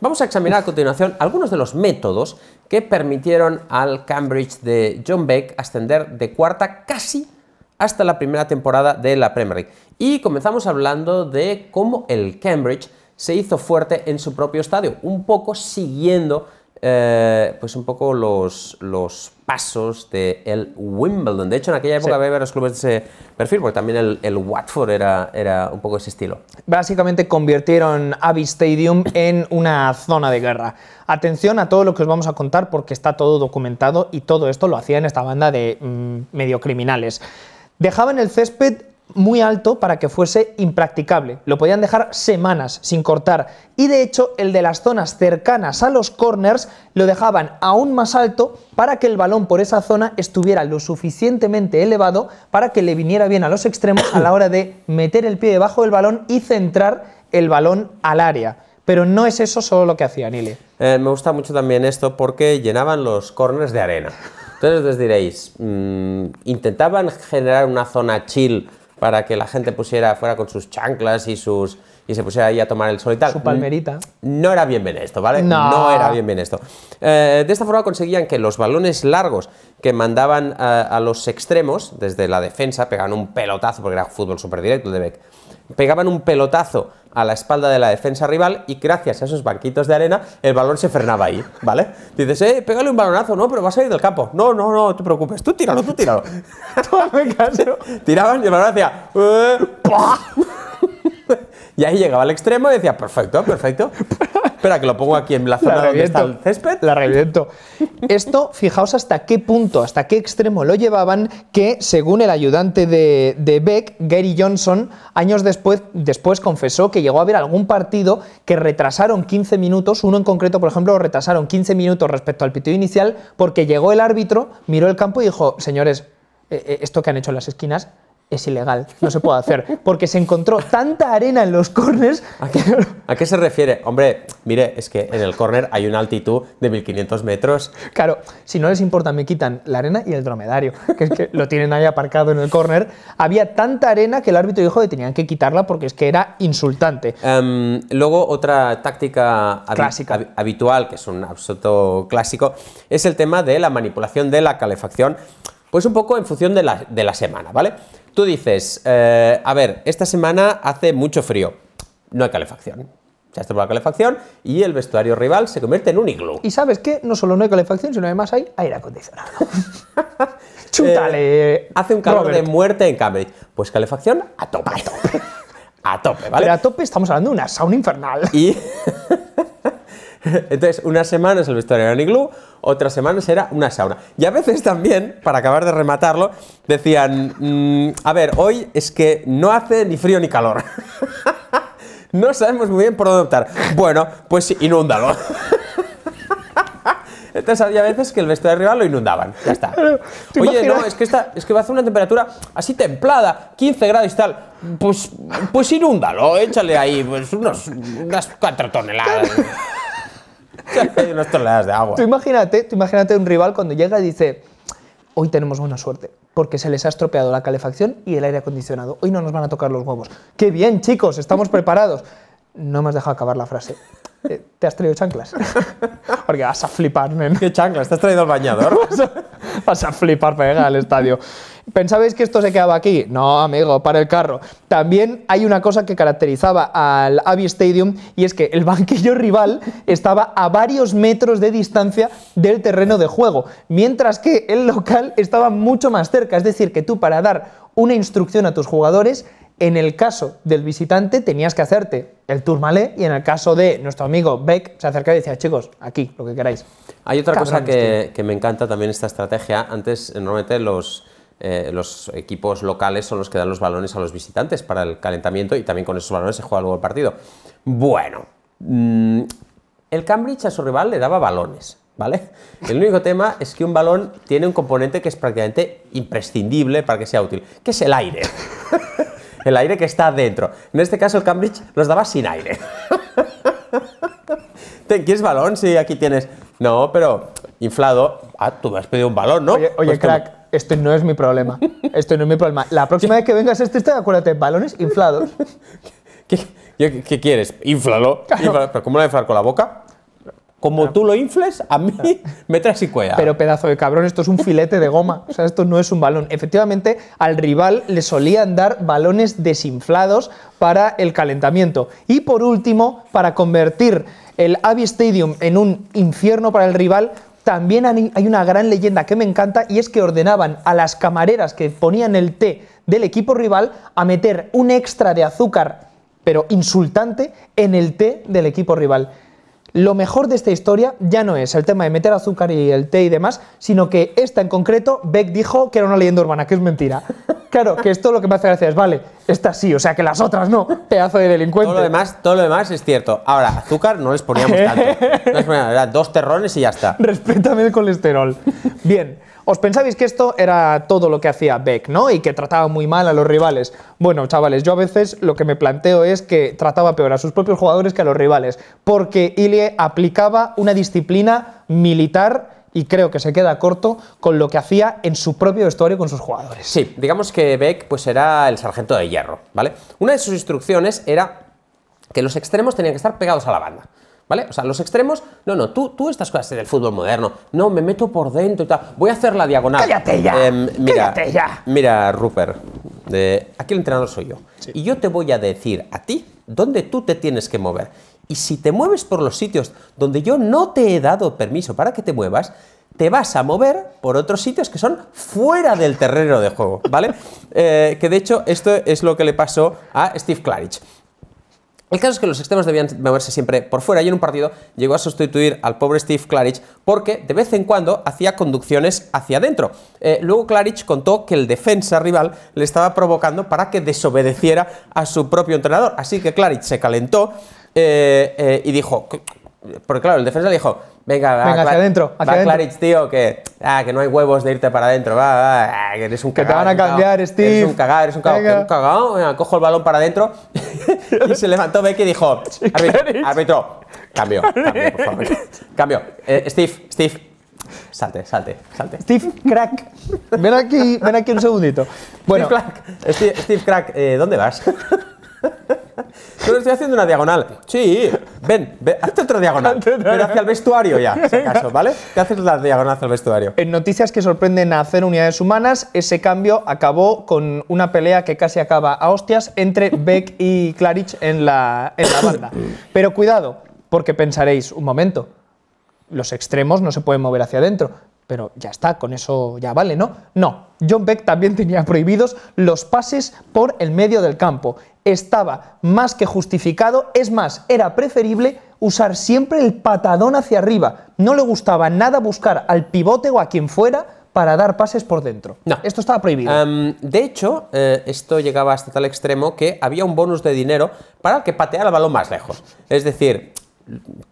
Speaker 2: Vamos a examinar a continuación algunos de los métodos que permitieron al Cambridge de John Beck ascender de cuarta casi hasta la primera temporada de la Premier League. Y comenzamos hablando de cómo el Cambridge se hizo fuerte en su propio estadio, un poco siguiendo eh, pues un poco los, los pasos de el Wimbledon. De hecho, en aquella época había varios clubes de ese perfil, porque también el, el Watford era, era, un poco ese estilo.
Speaker 1: Básicamente convirtieron Abbey Stadium en una zona de guerra. Atención a todo lo que os vamos a contar, porque está todo documentado y todo esto lo hacía en esta banda de mm, medio criminales. Dejaban el césped muy alto para que fuese impracticable. Lo podían dejar semanas sin cortar. Y de hecho, el de las zonas cercanas a los corners lo dejaban aún más alto para que el balón por esa zona estuviera lo suficientemente elevado para que le viniera bien a los extremos a la hora de meter el pie debajo del balón y centrar el balón al área. Pero no es eso solo lo que hacían Nile.
Speaker 2: Eh, me gusta mucho también esto porque llenaban los corners de arena. Entonces os diréis, mm, intentaban generar una zona chill para que la gente pusiera fuera con sus chanclas y sus y se pusiera ahí a tomar el sol y tal. Su palmerita. No era bien bien esto, ¿vale? No, no era bien bien esto. Eh, de esta forma conseguían que los balones largos que mandaban a, los extremos, desde la defensa, pegaban un pelotazo, porque era fútbol súper directo el de Beck, pegaban un pelotazo a la espalda de la defensa rival y gracias a esos banquitos de arena el balón se frenaba ahí, ¿vale? Dices, eh, pégale un balonazo, no, pero va a salir del campo. No, no, no, te preocupes, tú tíralo, tú tíralo. Tiraban y el balón hacía... Eh, y ahí llegaba el extremo y decía, perfecto, perfecto. Espera, que lo pongo aquí en la donde está el césped. La reviento.
Speaker 1: Esto, fijaos hasta qué punto, hasta qué extremo lo llevaban, que según el ayudante de, Beck, Gary Johnson, años después, después confesó que llegó a haber algún partido que retrasaron 15 minutos, uno en concreto, por ejemplo, retrasaron 15 minutos respecto al pitido inicial, porque llegó el árbitro, miró el campo y dijo, señores, eh, eh, esto que han hecho en las esquinas es ilegal, no se puede hacer, porque se encontró tanta arena en los corners. ¿A
Speaker 2: qué, se refiere? Hombre, mire, es que en el corner hay una altitud de 1500 metros.
Speaker 1: Claro, si no les importa, me quitan la arena y el dromedario, que es que lo tienen ahí aparcado en el corner. Había tanta arena que el árbitro dijo que tenían que quitarla porque es que era insultante. Em,
Speaker 2: luego, otra táctica Clásica. habitual, que es un absoluto clásico, es el tema de la manipulación de la calefacción, pues un poco en función de de la semana, ¿vale? Tú dices, eh, a ver, esta semana hace mucho frío, no hay calefacción. Se ha la calefacción y el vestuario rival se convierte en un iglú.
Speaker 1: Y sabes que no solo no hay calefacción, sino además hay aire acondicionado.
Speaker 2: Chútale. Eh, hace un calor de muerte en Cambridge. Pues calefacción a tope. A tope. a tope, ¿vale? a
Speaker 1: tope estamos hablando de una sauna infernal. Y.
Speaker 2: Entonces, unas semanas el vestuario era un iglú, otras semanas era una sauna. Y a veces también, para acabar de rematarlo, decían, mm, a ver, hoy es que no hace ni frío ni calor. no sabemos muy bien por dónde optar. Bueno, pues inúndalo. Entonces había veces que el vestuario de arriba lo inundaban. Ya está. Oye, no, es que, va a hacer una temperatura así templada, 15 grados y tal. Pues, pues inúndalo, échale ahí pues, unos, unas 4 toneladas. Hay unas toneladas de agua. Tú
Speaker 1: imagínate, tú imagínate un rival cuando llega y dice, hoy tenemos buena suerte, porque se les ha estropeado la calefacción y el aire acondicionado. Hoy no nos van a tocar los huevos. ¡Qué bien, chicos! Estamos preparados. No me has dejado acabar la frase. Eh, ¿Te has traído chanclas? porque vas a flipar, men. ¿Qué chanclas? ¿Te has traído el bañador? vas, a, vas a flipar para llegar al estadio. ¿Pensabais que esto se quedaba aquí? No, amigo, para el carro. También hay una cosa que caracterizaba al Abbey Stadium y es que el banquillo rival estaba a varios metros de distancia del terreno de juego, mientras que el local estaba mucho más cerca. Es decir, que tú para dar una instrucción a tus jugadores en el caso del visitante tenías que hacerte el turmalé y en el caso de nuestro amigo Beck se acercaba y decía, chicos, aquí, lo que queráis. Hay otra cosa que,
Speaker 2: que, me encanta también esta estrategia. Antes normalmente los, eh, los equipos locales son los que dan los balones a los visitantes para el calentamiento y también con esos balones se juega luego el partido. Bueno, mm, el Cambridge a su rival le daba balones, ¿vale? El único tema es que un balón tiene un componente que es prácticamente imprescindible para que sea útil, que es el aire. el aire que está dentro. En este caso el Cambridge los daba sin aire. quieres balón? Sí, aquí tienes. No, pero inflado. Ah, tú me has pedido un balón, ¿no? Oye, pues crack,
Speaker 1: esto no es mi problema. esto no es mi problema. La próxima vez que vengas a este estadio, acuérdate, balones inflados.
Speaker 2: ¿Qué, quieres? Inflalo. ¿Pero cómo lo inflar con la boca? Como tú lo infles, a mí me traes
Speaker 1: y Pero pedazo de cabrón, esto es un filete de goma. O sea, esto no es un balón. Efectivamente, al rival le solían dar balones desinflados para el calentamiento. Y por último, para convertir el Abbey Stadium en un infierno para el rival, también hay una gran leyenda que me encanta y es que ordenaban a las camareras que ponían el té del equipo rival a meter un extra de azúcar, pero insultante, en el té del equipo rival. Lo mejor de esta historia ya no es el tema de meter azúcar y el té y demás, sino que esta en concreto, Beck dijo que era una leyenda urbana, que es mentira. Claro, que esto lo que me hace gracia es, vale, esta sí, o sea que las otras no, pedazo de delincuente. Todo lo demás,
Speaker 2: todo lo demás es cierto. Ahora, azúcar no les poníamos tanto. No les poníamos, dos terrones y ya está.
Speaker 1: Respétame el colesterol. Bien. Os pensabais que esto era todo lo que hacía Beck, ¿no? Y que trataba muy mal a los rivales. Bueno, chavales, yo a veces lo que me planteo es que trataba peor a sus propios jugadores que a los rivales, porque Ilie aplicaba una disciplina militar y creo que se queda corto con lo que hacía en su propio vestuario con sus jugadores.
Speaker 2: Sí, digamos que Beck pues era el sargento de hierro, ¿vale? Una de sus instrucciones era que los extremos tenían que estar pegados a la banda. ¿Vale? O sea, los extremos, no, no, tú, tú estas cosas del fútbol moderno, no, me meto por dentro y tal, voy a hacer la diagonal. ¡Cállate ya! Em, mira, ¡Cállate ya! Mira, Rupert, aquí el entrenador soy yo. Y yo te voy a decir a ti dónde tú te tienes que mover. Y si te mueves por los sitios donde yo no te he dado permiso para que te muevas, te vas a mover por otros sitios que son fuera del terreno de juego, ¿vale? Eh, que de hecho esto es lo que le pasó a Steve Claridge. El caso es que los extremos debían moverse siempre por fuera y en un partido llegó a sustituir al pobre Steve Claridge porque de vez en cuando hacía conducciones hacia adentro. Eh, luego Claridge contó que el defensa rival le estaba provocando para que desobedeciera a su propio entrenador. Así que Claridge se calentó eh, eh, y dijo, porque claro, el defensa dijo, Venga, va, Venga hacia adentro. va Clarich, tío, que, ah, que no hay huevos de irte para adentro. Va, va, va, ah, que eres un cagado. Que te van a cambiar, Steve. Eres un cagado, eres un cagado. cojo el balón para adentro. y se levantó Becky y dijo: árbitro, árbitro, cambio, cambio, por favor. Cambio. Eh, Steve, Steve, Salte, salte, salte.
Speaker 1: Steve Crack. Ven aquí, ven aquí un segundito. Bueno. Steve
Speaker 2: Crack, Steve, Steve Crack eh, ¿dónde vas? Solo estoy haciendo una diagonal. Sí, ven, hazte otra diagonal. Pero hacia el vestuario ya, si acaso, ¿vale? Te haces la
Speaker 1: diagonal hacia el vestuario. En noticias que sorprenden a hacer unidades humanas, ese cambio acabó con una pelea que casi acaba a hostias entre Beck y Clarich en la, en la banda. Pero cuidado, porque pensaréis, un momento, los extremos no se pueden mover hacia adentro pero ya está, con eso ya vale, ¿no? No, John Beck también tenía prohibidos los pases por el medio del campo. Estaba más que justificado, es más, era preferible usar siempre el patadón hacia arriba. No le gustaba nada buscar al pivote o a quien fuera para dar pases por dentro.
Speaker 2: No. Esto estaba prohibido. Em, de hecho, eh, esto llegaba hasta tal extremo que había un bonus de dinero para el que pateara el balón más lejos. Es decir,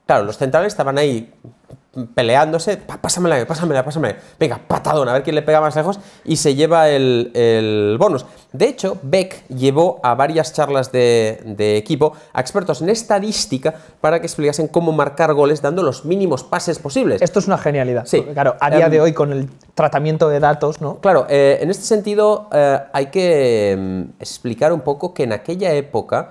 Speaker 2: Claro, los centrales estaban ahí peleándose, pásamela, pásamela, pásamela, venga, patadón, a ver quién le pega más lejos, y se lleva el, bonus. De hecho, Beck llevó a varias charlas de, equipo a expertos en estadística para que explicasen cómo marcar goles dando los mínimos pases posibles. Esto es una genialidad. Sí. Claro, a día de em, hoy con
Speaker 1: el tratamiento de datos, ¿no?
Speaker 2: Claro, eh, en este sentido eh, hay que em, explicar un poco que en aquella época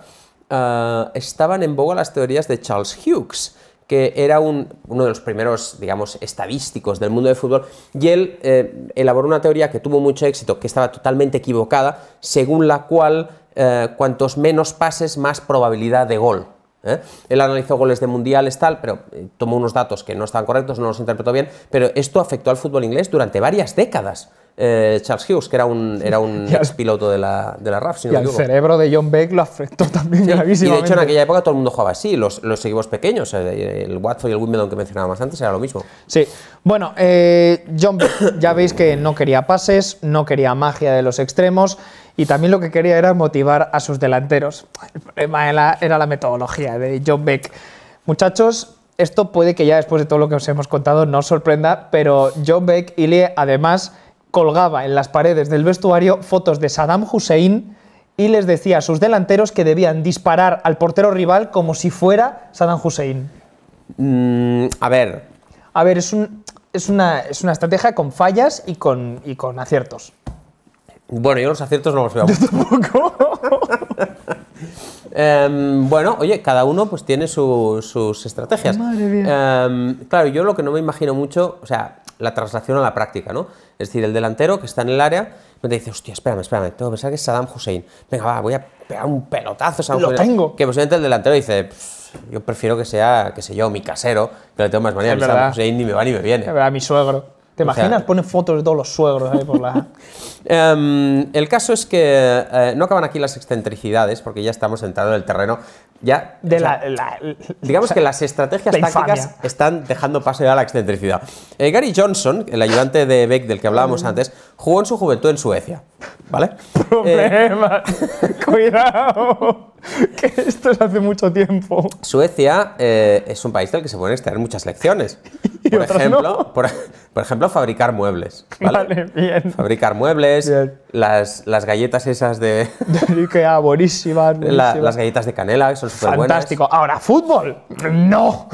Speaker 2: eh, estaban en boga las teorías de Charles Hughes, que era uno de los primeros, digamos, estadísticos del mundo del fútbol, y él eh, elaboró una teoría que tuvo mucho éxito, que estaba totalmente equivocada, según la cual eh, cuantos menos pases, más probabilidad de gol. ¿eh? Él analizó goles de mundiales, tal, pero eh, tomó unos datos que no estaban correctos, no los interpretó bien, pero esto afectó al fútbol inglés durante varias décadas. Eh, Charles Hughes, que era un, era un ex piloto de la, de la RAF. y el cerebro
Speaker 1: de John Beck lo afectó también Y de hecho en
Speaker 2: aquella época todo el mundo jugaba así, los, los equipos pequeños, el Watford y el Wimbledon que mencionábamos antes era lo mismo. Sí,
Speaker 1: bueno, John Beck ya veis que no quería pases, no quería magia de los extremos y también lo que quería era motivar a sus delanteros. El problema era, la metodología de John Beck. Muchachos, esto puede que ya después de todo lo que os hemos contado no sorprenda, pero John Beck y Lee además colgaba en las paredes del vestuario fotos de Saddam Hussein y les decía a sus delanteros que debían disparar al portero rival como si fuera Saddam Hussein. Mm, a ver. A ver, es, una, estrategia con fallas y con aciertos.
Speaker 2: Bueno, yo los aciertos no los veo. Yo tampoco. Em, bueno, oye, cada uno pues tiene su, sus estrategias. Madre mía. Em, claro, yo lo que no me imagino mucho, o sea, la traslación a la práctica, ¿no? Es decir, el delantero que está en el área me dice, hostia, espérame, espérame, tengo que pensar que es Saddam Hussein. Venga, va, voy a pegar un pelotazo a Saddam Lo tengo. Que posiblemente el delantero dice, yo prefiero que sea, qué sé yo, mi casero, que le tengo más manía. Saddam Hussein ni me va ni me viene. A mi suegro.
Speaker 1: ¿Te imaginas? Ponen fotos de todos los suegros ahí por la...
Speaker 2: Em, el caso es que eh, no acaban aquí las excentricidades, porque ya estamos entrando en el terreno. Ya, digamos que las estrategias tácticas están dejando paso ya a la excentricidad. Eh, Gary Johnson, el ayudante de Beck del que hablábamos mm. antes, jugó en su juventud en Suecia. ¿Vale?
Speaker 1: Problemas. Eh, Cuidado. que esto es hace mucho tiempo.
Speaker 2: Suecia eh, es un país del que se pueden extraer muchas lecciones. Por ejemplo, por, ejemplo, fabricar muebles. Vale, bien. Fabricar muebles, Las, las, galletas esas de...
Speaker 1: de Ikea, buenísimas, las
Speaker 2: galletas de canela, que son súper buenas. Fantástico. Ahora,
Speaker 1: fútbol. No.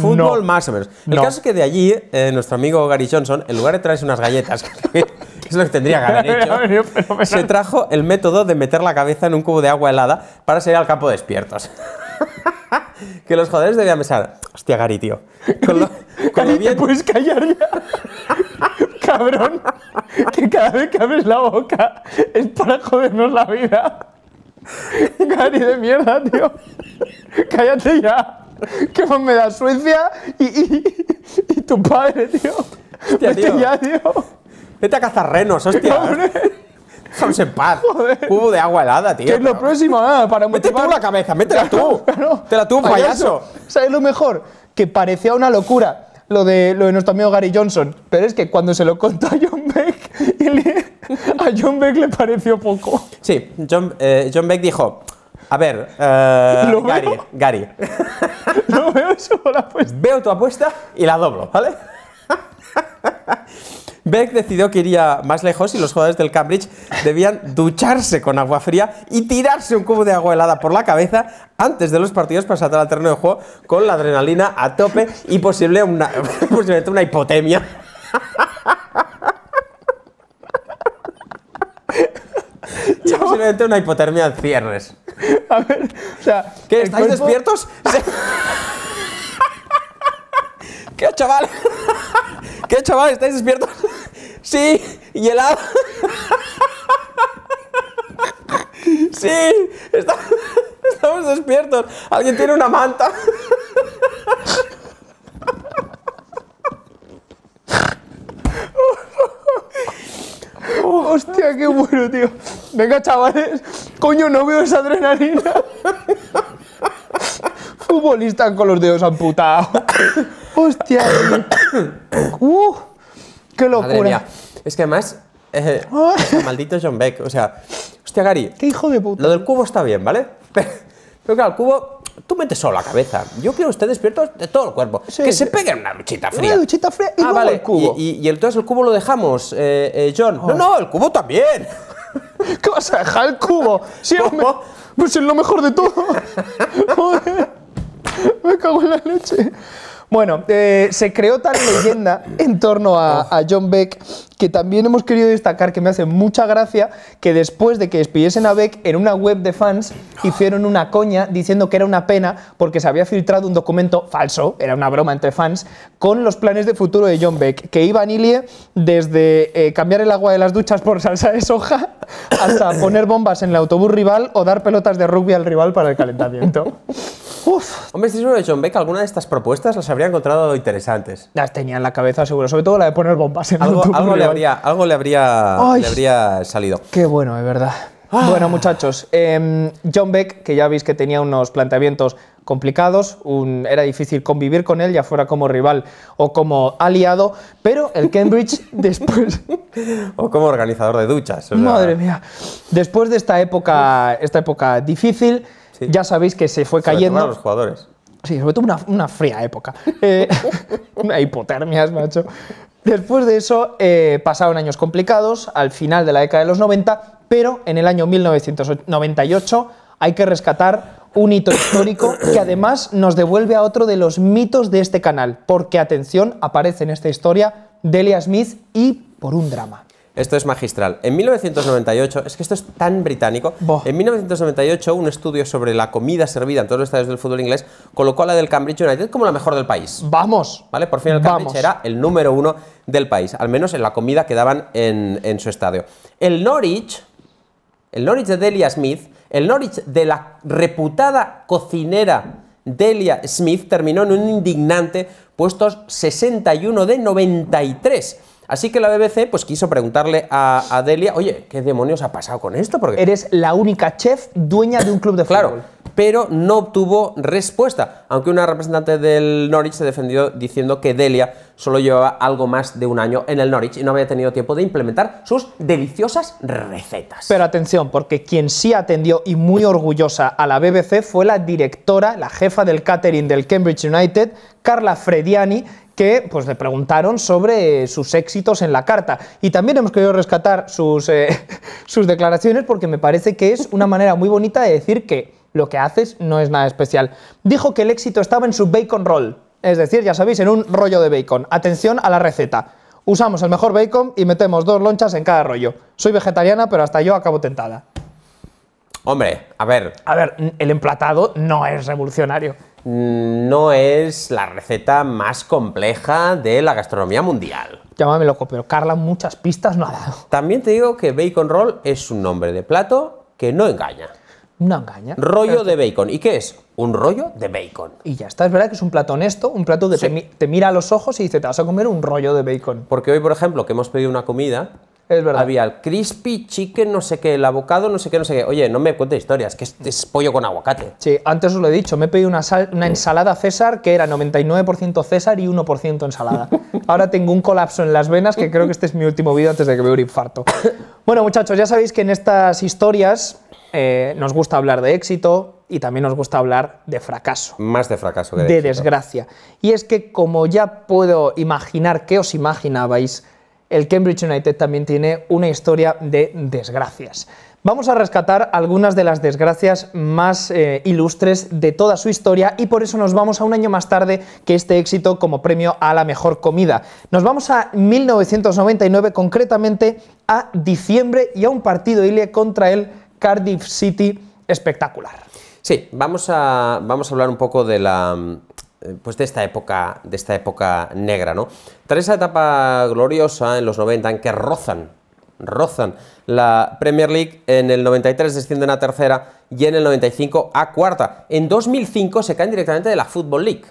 Speaker 2: Fútbol más o menos. El caso es que de allí, eh, nuestro amigo Gary Johnson, en lugar de traerse unas galletas, que es lo que tendría que haber hecho, se trajo el método de meter la cabeza en un cubo de agua helada para salir al campo despiertos. que los jugadores debían pensar, hostia Gary, tío. Con lo, con ¿Te puedes callar ya?
Speaker 1: Cabrón, que cada vez que abres la boca es para jodernos la vida. Gary de mierda, tío. Cállate ya. ¿Qué más me da Suecia y, y, tu padre, tío? Hostia, Vete ya, tío. Vete
Speaker 2: a cazar renos, hostia. Hombre. en paz. Cubo de agua helada, tío. ¿Qué es lo próximo? Ah, para Mete tú la cabeza, métela tú. Te la tú, payaso.
Speaker 1: ¿Sabes lo mejor? Que parecía una locura lo de, lo de nuestro amigo Gary Johnson. Pero es que cuando se lo contó a John Beck, a John Beck le pareció poco.
Speaker 2: Sí, John, eh, John Beck dijo a ver, eh, Gary, veo? Gary. veo Veo tu apuesta y la doblo, ¿vale? Beck decidió que iría más lejos y los jugadores del Cambridge debían ducharse con agua fría y tirarse un cubo de agua helada por la cabeza antes de los partidos para saltar al terreno de juego con la adrenalina a tope y posible una, posiblemente una hipotemia. posiblemente una hipotermia en cierres. A
Speaker 1: ver, o sea. ¿Qué? ¿Estáis despiertos?
Speaker 2: ¿Qué chaval? ¿Qué chaval? ¿Estáis despiertos? Sí, y helado. Sí, estamos despiertos. Alguien tiene una manta.
Speaker 1: Venga, chavales, coño, no veo esa adrenalina. Futbolista con los dedos amputados. Hostia. uh,
Speaker 2: qué locura. Es que además, eh, maldito John Beck. O sea, hostia, Gary. Qué hijo de puta. Lo del cubo está bien, ¿vale? Pero, que claro, el cubo tú metes solo la cabeza. Yo quiero que usted despierto de todo el cuerpo. que se pegue una duchita fría. Una duchita
Speaker 1: fría y ah, vale. el cubo.
Speaker 2: Y, entonces el cubo lo dejamos, eh, eh, John. No, no, el cubo también. ¿Qué vas a
Speaker 1: dejar el cubo? Si Pues es lo mejor de todo. Joder. Me cago en la leche. Bueno, eh, se creó tal leyenda en torno a, John Beck que también hemos querido destacar que me hace mucha gracia que después de que despidiesen a Beck en una web de fans hicieron una coña diciendo que era una pena porque se había filtrado un documento falso, era una broma entre fans, con los planes de futuro de John Beck, que iban Nilie desde eh, cambiar el agua de las duchas por salsa de soja hasta poner bombas en el autobús rival o dar pelotas de rugby al rival para el calentamiento. Uf. Hombre,
Speaker 2: si este es de John Beck, alguna de estas propuestas las habría encontrado interesantes.
Speaker 1: Las tenía en la cabeza, seguro. Sobre todo la de poner bombas en algo, el algo le habría, algo le habría, habría salido. Qué bueno, de verdad. Ah. Bueno, muchachos, em, John Beck, que ya veis que tenía unos planteamientos complicados, era difícil convivir con él, ya fuera como rival o como aliado, pero el Cambridge después... o como organizador de duchas. Madre mía. Después de esta época, esta época difícil, ya sabéis que se fue cayendo. los jugadores. Sí, sobre todo una, fría época. Eh, una hipotermia, macho. Después de eso eh, pasaron años complicados, al final de la década de los 90, pero en el año 1998 hay que rescatar un hito histórico que además nos devuelve a otro de los mitos de este canal, porque atención, aparece en esta historia Delia Smith y por un drama.
Speaker 2: Esto es magistral. En 1998, es que esto es tan británico, en 1998 un estudio sobre la comida servida en todos los estadios del fútbol inglés colocó a la del Cambridge United como la mejor del país. ¡Vamos! ¿Vale? Por fin el Cambridge era el número uno del país, al menos en la comida que daban en, en su estadio. El Norwich, el Norwich de Delia Smith, el Norwich de la reputada cocinera Delia Smith terminó en un indignante puestos 61 de 93 Así que la BBC pues, quiso preguntarle a, Delia, oye, ¿qué demonios ha pasado con esto? Porque...
Speaker 1: Eres la única chef dueña de un club de fútbol. Claro,
Speaker 2: pero no obtuvo respuesta, aunque una representante del Norwich se defendió diciendo que Delia solo llevaba algo más de un año
Speaker 1: en el Norwich y no había tenido tiempo de implementar sus deliciosas recetas. Pero atención, porque quien sí atendió y muy orgullosa a la BBC fue la directora, la jefa del catering del Cambridge United, Carla Frediani, que pues, le preguntaron sobre sus éxitos en la carta. Y también hemos querido rescatar sus, eh, sus declaraciones porque me parece que es una manera muy bonita de decir que lo que haces no es nada especial. Dijo que el éxito estaba en su bacon roll, es decir, ya sabéis, en un rollo de bacon. Atención a la receta. Usamos el mejor bacon y metemos dos lonchas en cada rollo. Soy vegetariana, pero hasta yo acabo tentada. Hombre, a ver. A ver, el emplatado no es revolucionario.
Speaker 2: Mm, no es la receta más compleja de la gastronomía mundial. Llámame loco,
Speaker 1: pero Carla muchas pistas no ha dado.
Speaker 2: También te digo que bacon roll es un nombre de plato que no engaña.
Speaker 1: No engaña. Rollo
Speaker 2: de bacon. ¿Y qué es? Un rollo de bacon.
Speaker 1: Y ya está, es verdad que es un plato honesto, un plato que te, te mira a los ojos y dice, te vas a comer un rollo de bacon. Porque
Speaker 2: hoy, por ejemplo, que hemos pedido una comida, es verdad. Había el crispy chicken, no sé qué, el abocado, no sé
Speaker 1: qué, no sé qué. Oye, no me cuentes historias, que es, pollo con aguacate. Sí, antes os lo he dicho, me he pedido una, ensalada César que era 99% César y 1% ensalada. Ahora tengo un colapso en las venas que creo que este es mi último vídeo antes de que me un infarto. Bueno, muchachos, ya sabéis que en estas historias eh, nos gusta hablar de éxito, y también nos gusta hablar de fracaso. Más de
Speaker 2: fracaso de, de desgracia.
Speaker 1: Y es que como ya puedo imaginar que os imaginabais, el Cambridge United también tiene una historia de desgracias. Vamos a rescatar algunas de las desgracias más eh, ilustres de toda su historia y por eso nos vamos a un año más tarde que este éxito como premio a la mejor comida. Nos vamos a 1999, concretamente a diciembre y a un partido ILE contra el Cardiff City espectacular.
Speaker 2: Sí, vamos a, vamos a hablar un poco de la, eh, pues de esta época, de esta época negra, ¿no? Tras esa etapa gloriosa en los 90 en que rozan, rozan la Premier League, en el 93 descienden a tercera y en el 95 a cuarta. En 2005 se caen directamente de la Football League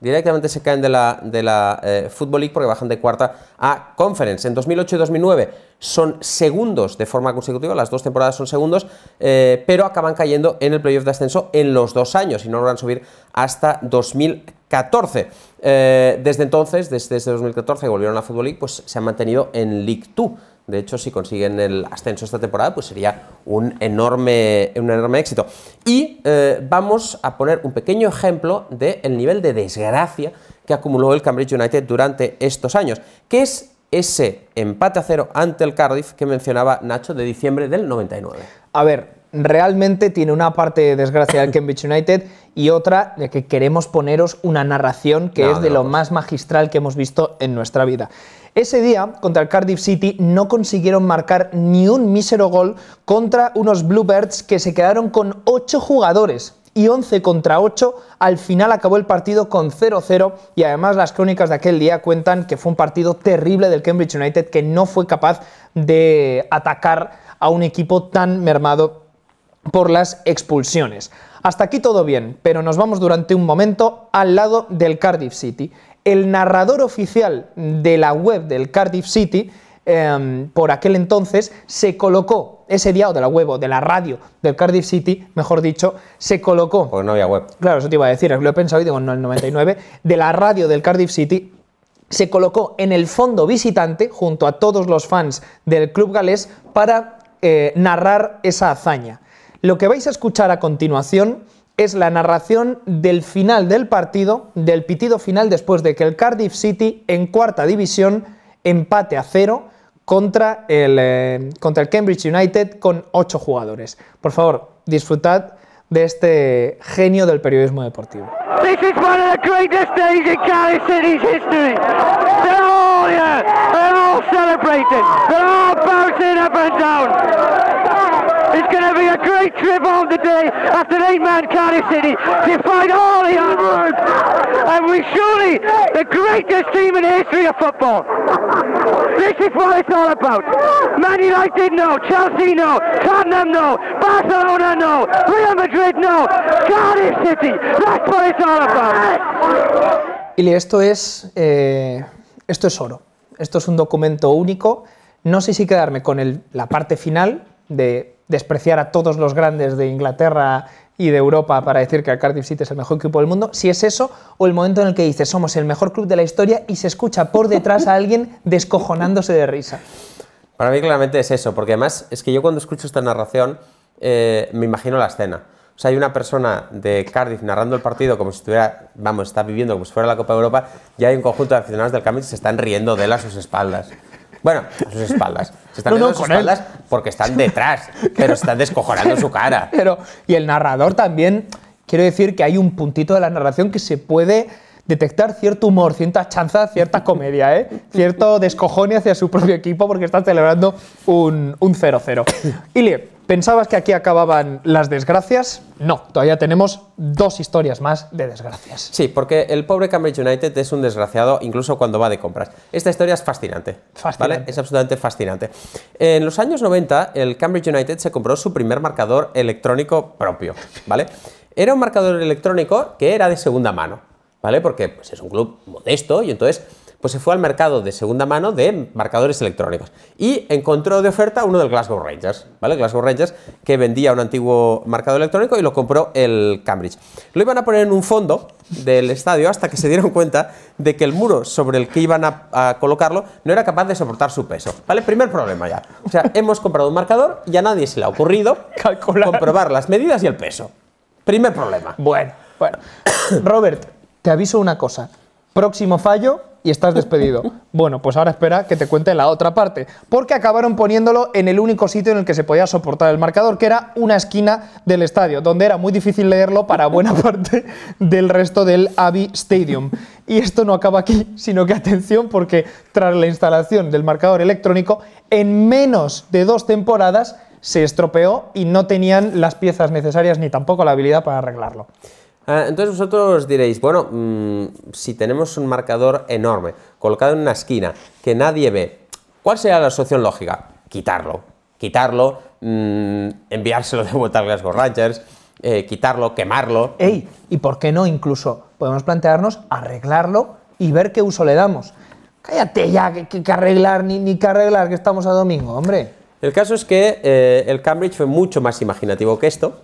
Speaker 2: directamente se caen de la, de la eh, Football League porque bajan de cuarta a Conference. En 2008 y 2009 son segundos de forma consecutiva, las dos temporadas son segundos, eh, pero acaban cayendo en el playoff de ascenso en los dos años y no logran subir hasta 2014. Eh, desde entonces, desde, desde 2014 volvieron a la Football League, pues se han mantenido en League 2 de hecho, si consiguen el ascenso esta temporada, pues sería un enorme, un enorme éxito. Y eh, vamos a poner un pequeño ejemplo del nivel de desgracia que acumuló el Cambridge United durante estos años, que es ese empate a cero ante el Cardiff que mencionaba Nacho de diciembre del 99.
Speaker 1: A ver, realmente tiene una parte de desgracia del Cambridge United y otra de que queremos poneros una narración que es de lo pues más magistral que hemos visto en nuestra vida. Ese día, contra el Cardiff City, no consiguieron marcar ni un mísero gol contra unos Bluebirds que se quedaron con 8 jugadores y 11 contra 8. Al final acabó el partido con 0-0 y además las crónicas de aquel día cuentan que fue un partido terrible del Cambridge United que no fue capaz de atacar a un equipo tan mermado por las expulsiones. Hasta aquí todo bien, pero nos vamos durante un momento al lado del Cardiff City. El narrador oficial de la web del Cardiff City em, por aquel entonces se colocó ese día o de la web o de la radio del Cardiff City, mejor dicho, se colocó. Porque no había web. Claro, eso te iba a decir, lo he pensado y digo, no, el 99, de la radio del Cardiff City se colocó en el fondo visitante junto a todos los fans del club galés para eh, narrar esa hazaña. Lo que vais a escuchar a continuación es la narración del final del partido, del pitido final después de que el Cardiff City en cuarta división empate a cero contra el, eh, contra el Cambridge United con ocho jugadores. Por favor, disfrutad de este genio del periodismo deportivo great trip the day after an eight-man Cardiff City. Defied all the odds, and we surely the greatest team in the history of football. This is what it's all about. Man United, no. Chelsea, no. Tottenham, no.
Speaker 2: Barcelona, no. Real Madrid, no. Cardiff City. That's what it's all about.
Speaker 1: Y esto es, eh, esto es oro. Esto es un documento único. No sé si quedarme con el, la parte final de despreciar a todos los grandes de Inglaterra y de Europa para decir que el Cardiff City es el mejor equipo del mundo, si es eso o el momento en el que dice somos el mejor club de la historia y se escucha por detrás a alguien descojonándose de risa.
Speaker 2: Para mí claramente es eso, porque además es que yo cuando escucho esta narración eh, me imagino la escena. O sea, hay una persona de Cardiff narrando el partido como si estuviera, vamos, está viviendo como si fuera la Copa de Europa y hay un conjunto de aficionados del Cardiff se están riendo de él a sus espaldas.
Speaker 1: Bueno, sus espaldas. Se están espaldas
Speaker 2: porque están detrás, pero están descojonando
Speaker 1: su cara. Pero, y el narrador también, quiero decir que hay un puntito de la narración que se puede detectar cierto humor, cierta chanza, cierta comedia, ¿eh? cierto descojone hacia su propio equipo porque están celebrando un 0-0. Un ¿Pensabas que aquí acababan las desgracias? No, todavía tenemos dos historias más de desgracias.
Speaker 2: Sí, porque el pobre Cambridge United es un desgraciado incluso cuando va de compras. Esta historia es fascinante. Fascinante. Es absolutamente fascinante. En los años 90, el Cambridge United se compró su primer marcador electrónico propio, ¿vale? Era un marcador electrónico que era de segunda mano, ¿vale? Porque pues, es un club modesto y entonces pues se fue al mercado de segunda mano de marcadores electrónicos y encontró de oferta uno del Glasgow Rangers, ¿vale? Glasgow Rangers que vendía un antiguo marcador electrónico y lo compró el Cambridge. Lo iban a poner en un fondo del estadio hasta que se dieron cuenta de que el muro sobre el que iban a, colocarlo no era capaz de soportar su peso, ¿vale? Primer problema ya. O sea, hemos comprado un marcador y a nadie se le ha ocurrido
Speaker 1: comprobar las medidas y el peso. Primer problema. Bueno, bueno. Robert, te aviso una cosa próximo fallo y estás despedido. bueno, pues ahora espera que te cuente la otra parte, porque acabaron poniéndolo en el único sitio en el que se podía soportar el marcador, que era una esquina del estadio, donde era muy difícil leerlo para buena parte del resto del Abbey Stadium. Y esto no acaba aquí, sino que atención, porque tras la instalación del marcador electrónico, en menos de dos temporadas se estropeó y no tenían las piezas necesarias ni tampoco la habilidad para arreglarlo.
Speaker 2: Ah, entonces vosotros diréis, bueno, mm, si tenemos un marcador enorme colocado en una esquina que nadie ve, ¿cuál sería la solución lógica? Quitarlo, quitarlo, mm, enviárselo de vuelta a Glasgow Rangers, eh, quitarlo, quemarlo.
Speaker 1: ¡Ey! ¿Y por qué no incluso? Podemos plantearnos arreglarlo y ver qué uso le damos. Cállate ya, que, arreglar, ni, ni que arreglar, que estamos a domingo, hombre.
Speaker 2: El caso es que eh, el Cambridge fue mucho más imaginativo que esto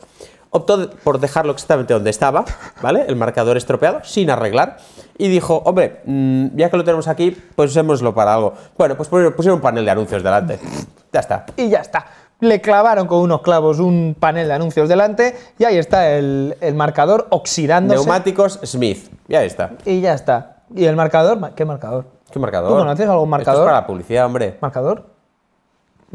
Speaker 2: optó por dejarlo exactamente donde estaba, ¿vale? El marcador estropeado, sin arreglar, y dijo, hombre, mm, ya que lo tenemos aquí, pues usémoslo para algo. Bueno, pues pusieron un panel de anuncios delante. Ya está.
Speaker 1: Y ya está. Le clavaron con unos clavos un panel de anuncios delante y ahí está el, el marcador oxidándose. Neumáticos
Speaker 2: Smith. Ya está.
Speaker 1: Y ya está. ¿Y el marcador? ¿Qué marcador?
Speaker 2: ¿Qué marcador? ¿Tú conoces algún marcador? es para la publicidad, hombre.
Speaker 1: ¿Marcador?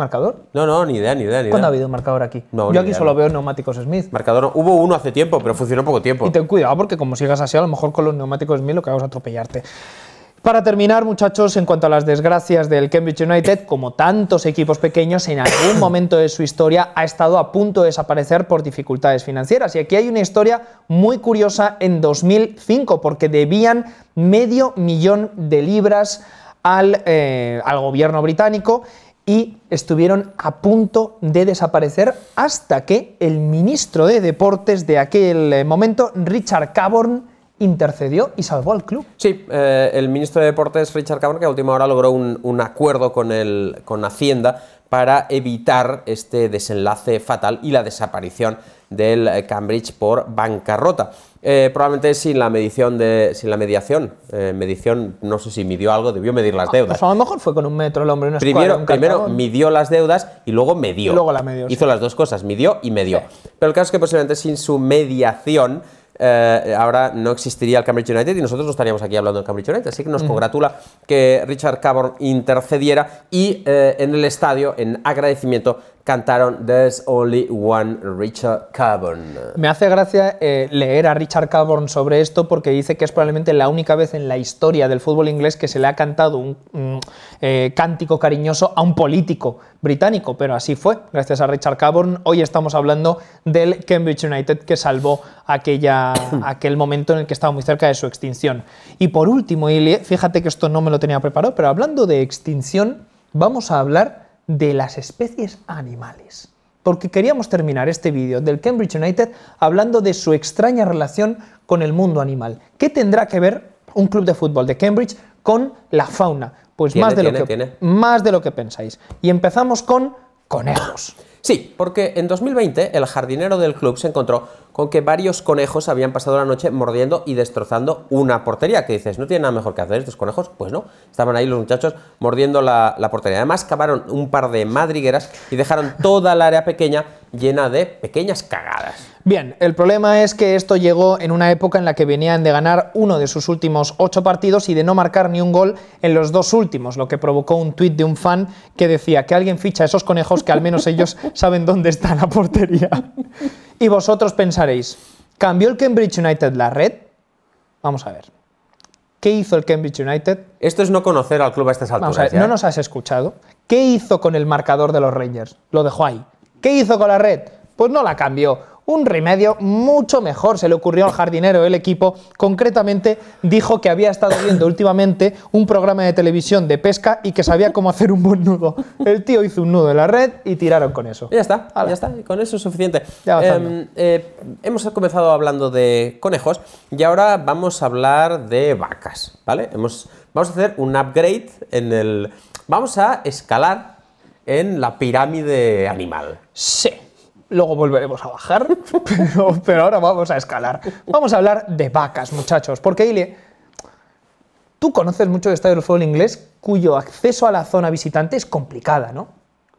Speaker 1: ¿Marcador?
Speaker 2: No, no, ni idea, ni idea. Ni ¿Cuándo ha habido un marcador aquí? Yo aquí solo veo
Speaker 1: neumáticos Smith.
Speaker 2: Marcador, hubo uno hace tiempo, pero funcionó poco tiempo. Y
Speaker 1: ten cuidado, porque como sigas así, a lo mejor con los neumáticos Smith lo que hago es atropellarte. Para terminar, muchachos, en cuanto a las desgracias del Cambridge United, como tantos equipos pequeños, en algún momento de su historia ha estado a punto de desaparecer por dificultades financieras. Y aquí hay una historia muy curiosa en 2005, porque debían medio millón de libras al, eh, al gobierno británico y estuvieron a punto de desaparecer hasta que el ministro de Deportes de aquel eh, momento, Richard Caborn, intercedió y salvó al club.
Speaker 2: Sí, eh, el ministro de Deportes, Richard Caborn, que a última hora logró un, acuerdo con, con Hacienda para evitar este desenlace fatal y la desaparición del eh, Cambridge por bancarrota. Eh, probablemente sin la medición de, sin la mediación. Eh, medición, no sé si midió algo, debió medir las ah, deudas. Pues a lo
Speaker 1: mejor fue con un metro el hombre, una Primero, primero midió
Speaker 2: las deudas y luego medió. luego la medió. Hizo las dos cosas, midió y medió. Pero el caso es que posiblemente sin su mediación. Eh, ahora no existiría el Cambridge United y nosotros no estaríamos aquí hablando del Cambridge United. Así que nos congratula que Richard Caborn intercediera y en el estadio, en agradecimiento, cantaron There's Only One Richard
Speaker 1: Caborn. Me hace gracia eh, leer a Richard Caborn sobre esto porque dice que es probablemente la única vez en la historia del fútbol inglés que se le ha cantado un, eh, cántico cariñoso a un político británico, pero así fue, gracias a Richard Caborn. Hoy estamos hablando del Cambridge United que salvó aquella, aquel momento en el que estaba muy cerca de su extinción. Y por último, fíjate que esto no me lo tenía preparado, pero hablando de extinción, vamos a hablar de las especies animales. Porque queríamos terminar este vídeo del Cambridge United hablando de su extraña relación con el mundo animal. ¿Qué tendrá que ver un club de fútbol de Cambridge con la fauna? Pues más, de lo que, más de lo que pensáis. Y empezamos con conejos. Sí, porque en 2020
Speaker 2: el jardinero del club se encontró con que varios conejos habían pasado la noche mordiendo y destrozando una portería, que dices, no tiene nada mejor que hacer estos conejos, pues no, estaban ahí los muchachos mordiendo la, portería. Además, cavaron un par de madrigueras y dejaron toda la área pequeña llena de pequeñas cagadas.
Speaker 1: Bien, el problema es que esto llegó en una época en la que venían de ganar uno de sus últimos ocho partidos y de no marcar ni un gol en los dos últimos, lo que provocó un tuit de un fan que decía que alguien ficha a esos conejos que al menos ellos saben dónde está la portería. Y vosotros pensaréis, ¿cambió el Cambridge United la red? Vamos a ver. ¿Qué hizo el Cambridge United? Esto es no conocer al club a estas alturas. no ¿eh? nos has escuchado. ¿Qué hizo con el marcador de los Rangers? Lo dejó ahí. ¿Qué hizo con la red? Pues no la cambió un remedio mucho mejor. Se le ocurrió al jardinero El equipo, concretamente dijo que había estado viendo últimamente un programa de televisión de pesca y que sabía cómo hacer un buen nudo. El tío hizo un nudo en la red y tiraron con eso. Ya
Speaker 2: está, ya está, con eso es suficiente. Em, eh, hemos comenzado hablando de conejos y ahora vamos a hablar de vacas, ¿vale? Hemos, vamos a hacer un upgrade en el... Vamos a escalar en la pirámide animal. Sí luego
Speaker 1: volveremos a bajar, pero, ahora vamos a escalar. Vamos a hablar de vacas, muchachos, porque Ile, tú conoces mucho de estadio del fútbol inglés, cuyo acceso a la zona visitante es complicada, ¿no?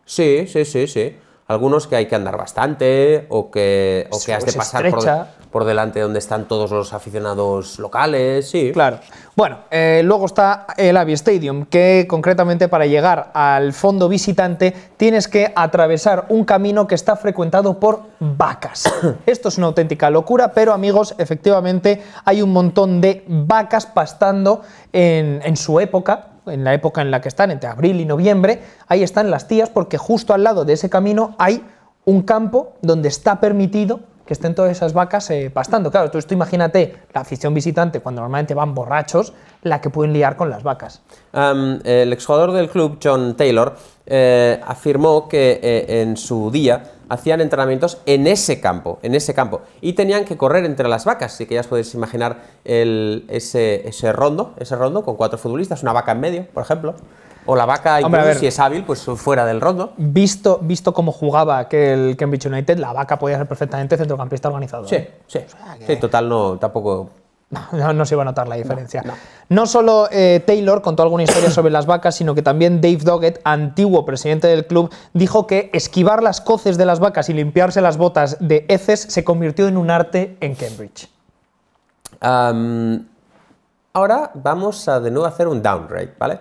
Speaker 2: Sí, sí, sí, sí algunos que hay que andar bastante o que, o que has de pasar por, por, delante donde están todos los aficionados locales,
Speaker 1: sí. Claro. Bueno, eh, luego está el Abbey Stadium, que concretamente para llegar al fondo visitante tienes que atravesar un camino que está frecuentado por vacas. Esto es una auténtica locura, pero amigos, efectivamente hay un montón de vacas pastando en, en su época, en la época en la que están, entre abril y noviembre, ahí están las tías porque justo al lado de ese camino hay un campo donde está permitido que estén todas esas vacas eh, pastando. Claro, tú, imagínate la afición visitante cuando normalmente van borrachos, la que pueden liar con las vacas.
Speaker 2: el exjugador del club, John Taylor, eh, afirmó que eh, en su día hacían entrenamientos en ese campo, en ese campo, y tenían que correr entre las vacas, así que ya os podéis imaginar ese, ese, rondo, ese rondo con cuatro futbolistas, una vaca en medio, por ejemplo, o la vaca si es hábil, pues fuera del
Speaker 1: rondo. Visto, visto cómo jugaba aquel Cambridge United, la vaca podía ser perfectamente centrocampista organizado. Sí, ¿eh?
Speaker 2: sí, total no, tampoco
Speaker 1: No, se iba a notar la diferencia. No, solo eh, Taylor contó alguna historia sobre las vacas, sino que también Dave Doggett, antiguo presidente del club, dijo que esquivar las coces de las vacas y limpiarse las botas de heces se convirtió en un arte en Cambridge.
Speaker 2: ahora vamos a de nuevo hacer un downgrade, ¿vale?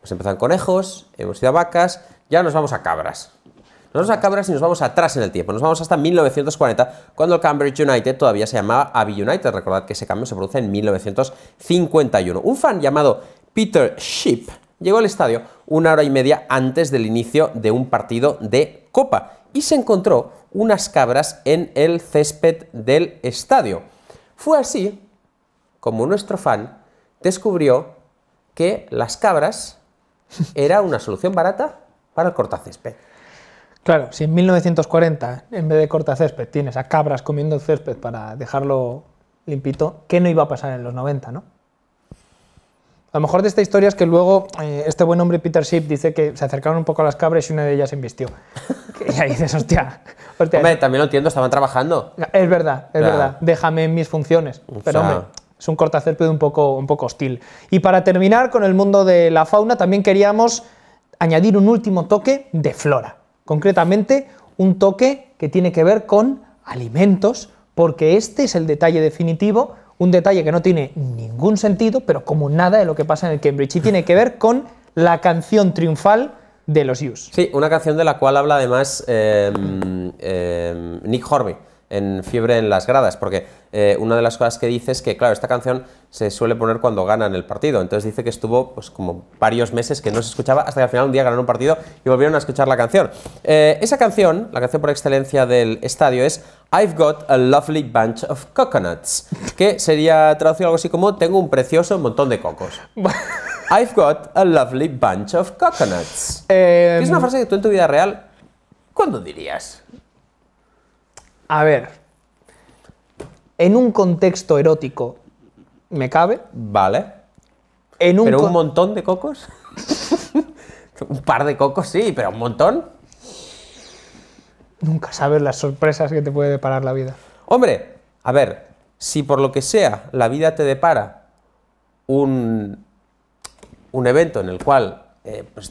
Speaker 2: Hemos empezado conejos, hemos ido a vacas, ya nos vamos a cabras. Nos vamos a cabras y nos vamos atrás en el tiempo. Nos vamos hasta 1940, cuando el Cambridge United todavía se llamaba Abbey United. Recordad que ese cambio se produce en 1951. Un fan llamado Peter Sheep llegó al estadio una hora y media antes del inicio de un partido de Copa y se encontró unas cabras en el césped del estadio. Fue así como nuestro fan descubrió que las cabras era una solución
Speaker 1: barata para el cortacésped. Claro, si en 1940 en vez de cortacésped tienes a cabras comiendo el césped para dejarlo limpito, ¿qué no iba a pasar en los 90, no? A lo mejor de esta historia es que luego eh, este buen hombre Peter Ship dice que se acercaron un poco a las cabras y una de ellas se embistió. y ahí dices, hostia. hombre, también lo entiendo, estaban trabajando. Es verdad, es verdad. Déjame en mis funciones. Pero es un cortacésped un poco, un poco hostil. Y para terminar con el mundo de la fauna, también queríamos añadir un último toque de flora. Concretamente, un toque que tiene que ver con alimentos, porque este es el detalle definitivo, un detalle que no tiene ningún sentido, pero como nada de lo que pasa en el Cambridge, y tiene que ver con la canción triunfal de los Hughes.
Speaker 2: Sí, una canción de la cual habla además eh, eh, Nick Horby en fiebre en las gradas, porque eh, una de las cosas que dice es que, claro, esta canción se suele poner cuando ganan el partido, entonces dice que estuvo pues como varios meses que no se escuchaba hasta que al final un día ganaron un partido y volvieron a escuchar la canción. Eh, esa canción, la canción por excelencia del estadio es I've Got a Lovely Bunch of Coconuts, que sería traducido algo así como Tengo un precioso montón de cocos. I've got a lovely bunch of coconuts.
Speaker 1: Em, es una
Speaker 2: frase que tú en tu vida real, ¿cuándo dirías?
Speaker 1: A ver, en un contexto erótico, ¿me cabe?
Speaker 2: Vale. En un ¿Pero un
Speaker 1: montón de cocos?
Speaker 2: un par de cocos, sí, pero un montón.
Speaker 1: Nunca sabes las sorpresas que te puede deparar la vida.
Speaker 2: Hombre, a ver, si por lo que sea la vida te depara un, un evento en el cual eh, pues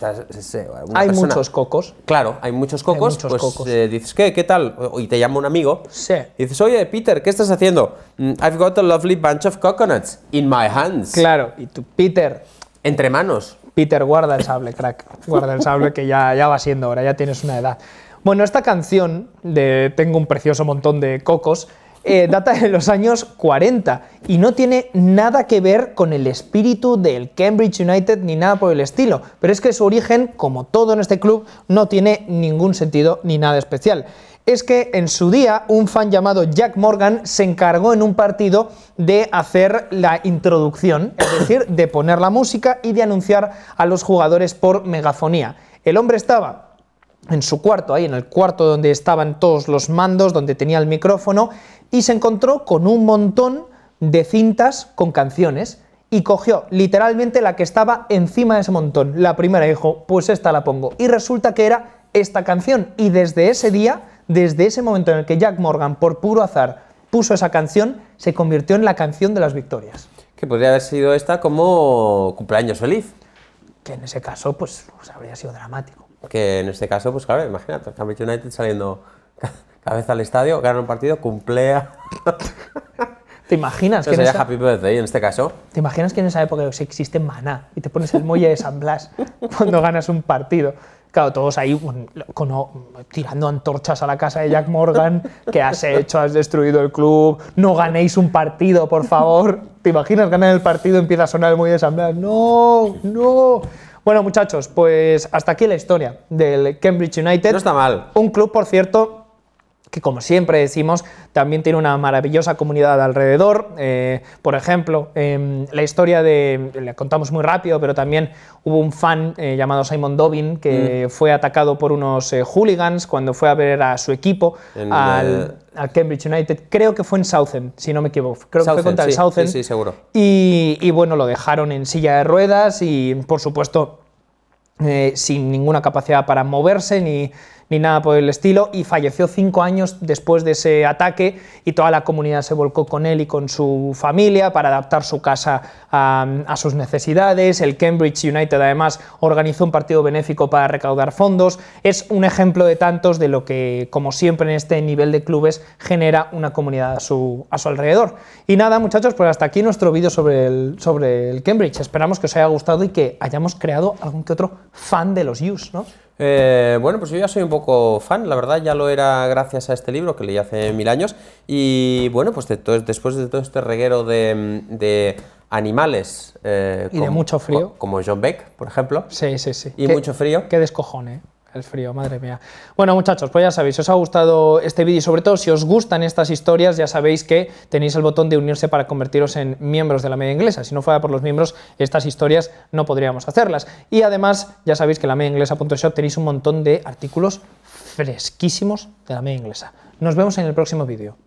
Speaker 2: eh, hay muchos cocos. Claro, hay muchos cocos. Pues, eh, dices, ¿qué, ¿qué tal? y te llama un amigo. Sí. Y dices, oye, Peter, ¿qué estás haciendo? Mm, I've got a lovely bunch of coconuts in my hands.
Speaker 1: Claro, y tú, Peter. Entre manos. Peter, guarda el sable, crack. Guarda el sable que ya, ya va siendo ahora, ya tienes una edad. Bueno, esta canción de Tengo un precioso montón de cocos eh, data de los años 40 y no tiene nada que ver con el espíritu del Cambridge United ni nada por el estilo, pero es que su origen, como todo en este club, no tiene ningún sentido ni nada especial es que en su día un fan llamado Jack Morgan se encargó en un partido de hacer la introducción, es decir, de poner la música y de anunciar a los jugadores por megafonía. El hombre estaba en su cuarto, ahí en el cuarto donde estaban todos los mandos, donde tenía el micrófono, y se encontró con un montón de cintas con canciones y cogió literalmente la que estaba encima de ese montón. La primera dijo, pues esta la pongo. Y resulta que era esta canción. Y desde ese día, desde ese momento en el que Jack Morgan, por puro azar, puso esa canción, se convirtió en la canción de las victorias. Que
Speaker 2: podría haber sido esta como cumpleaños feliz.
Speaker 1: Que en ese caso, pues, pues habría sido dramático.
Speaker 2: Que en este caso, pues claro, imagínate, Cambridge United saliendo Cabeza al estadio, gana un partido, cumplea.
Speaker 1: ¿Te imaginas? que sería esa... Happy
Speaker 2: Birthday en este caso.
Speaker 1: ¿Te imaginas que en esa época existe maná y te pones el muelle de San Blas cuando ganas un partido? Claro, todos ahí tirando antorchas a la casa de Jack Morgan, que has hecho? Has destruido el club, no ganéis un partido, por favor. ¿Te imaginas ganar el partido? Empieza a sonar el muelle de San Blas. No, no. Bueno, muchachos, pues hasta aquí la historia del Cambridge United. No está mal. Un club, por cierto, que como siempre decimos, también tiene una maravillosa comunidad alrededor. Eh, por ejemplo, em, la historia de, le contamos muy rápido, pero también hubo un fan eh, llamado Simon Dobbin que mm. fue atacado por unos eh, hooligans cuando fue a ver a su equipo, al, Cambridge United. Creo que fue en Southend, si no me equivoco. Creo que fue contra el Southend. Sí, sí, seguro. y bueno, lo dejaron en silla de ruedas y, por supuesto, sin ninguna capacidad para moverse ni ni nada por el estilo, y falleció cinco años después de ese ataque y toda la comunidad se volcó con él y con su familia para adaptar su casa a, sus necesidades. El Cambridge United además organizó un partido benéfico para recaudar fondos. Es un ejemplo de tantos de lo que, como siempre en este nivel de clubes, genera una comunidad a su, alrededor. Y nada, muchachos, pues hasta aquí nuestro vídeo sobre el, sobre el Cambridge. Esperamos que os haya gustado y que hayamos creado algún que otro fan de los U's ¿no?
Speaker 2: Eh, bueno, pues yo ya soy un poco fan, la verdad ya lo era gracias a este libro que leí hace mil años y bueno, pues después de todo este reguero de, mm, animales... Eh, y como, de mucho frío. Como John Beck,
Speaker 1: por ejemplo. Sí, sí, sí. Y mucho frío. Qué descojone. El frío, madre mía. Bueno, muchachos, pues ya sabéis, si os ha gustado este vídeo y sobre todo si os gustan estas historias, ya sabéis que tenéis el botón de unirse para convertiros en miembros de la media inglesa. Si no fuera por los miembros, estas historias no podríamos hacerlas. Y además, ya sabéis que en la media tenéis un montón de artículos fresquísimos de la media inglesa. Nos vemos en el próximo vídeo.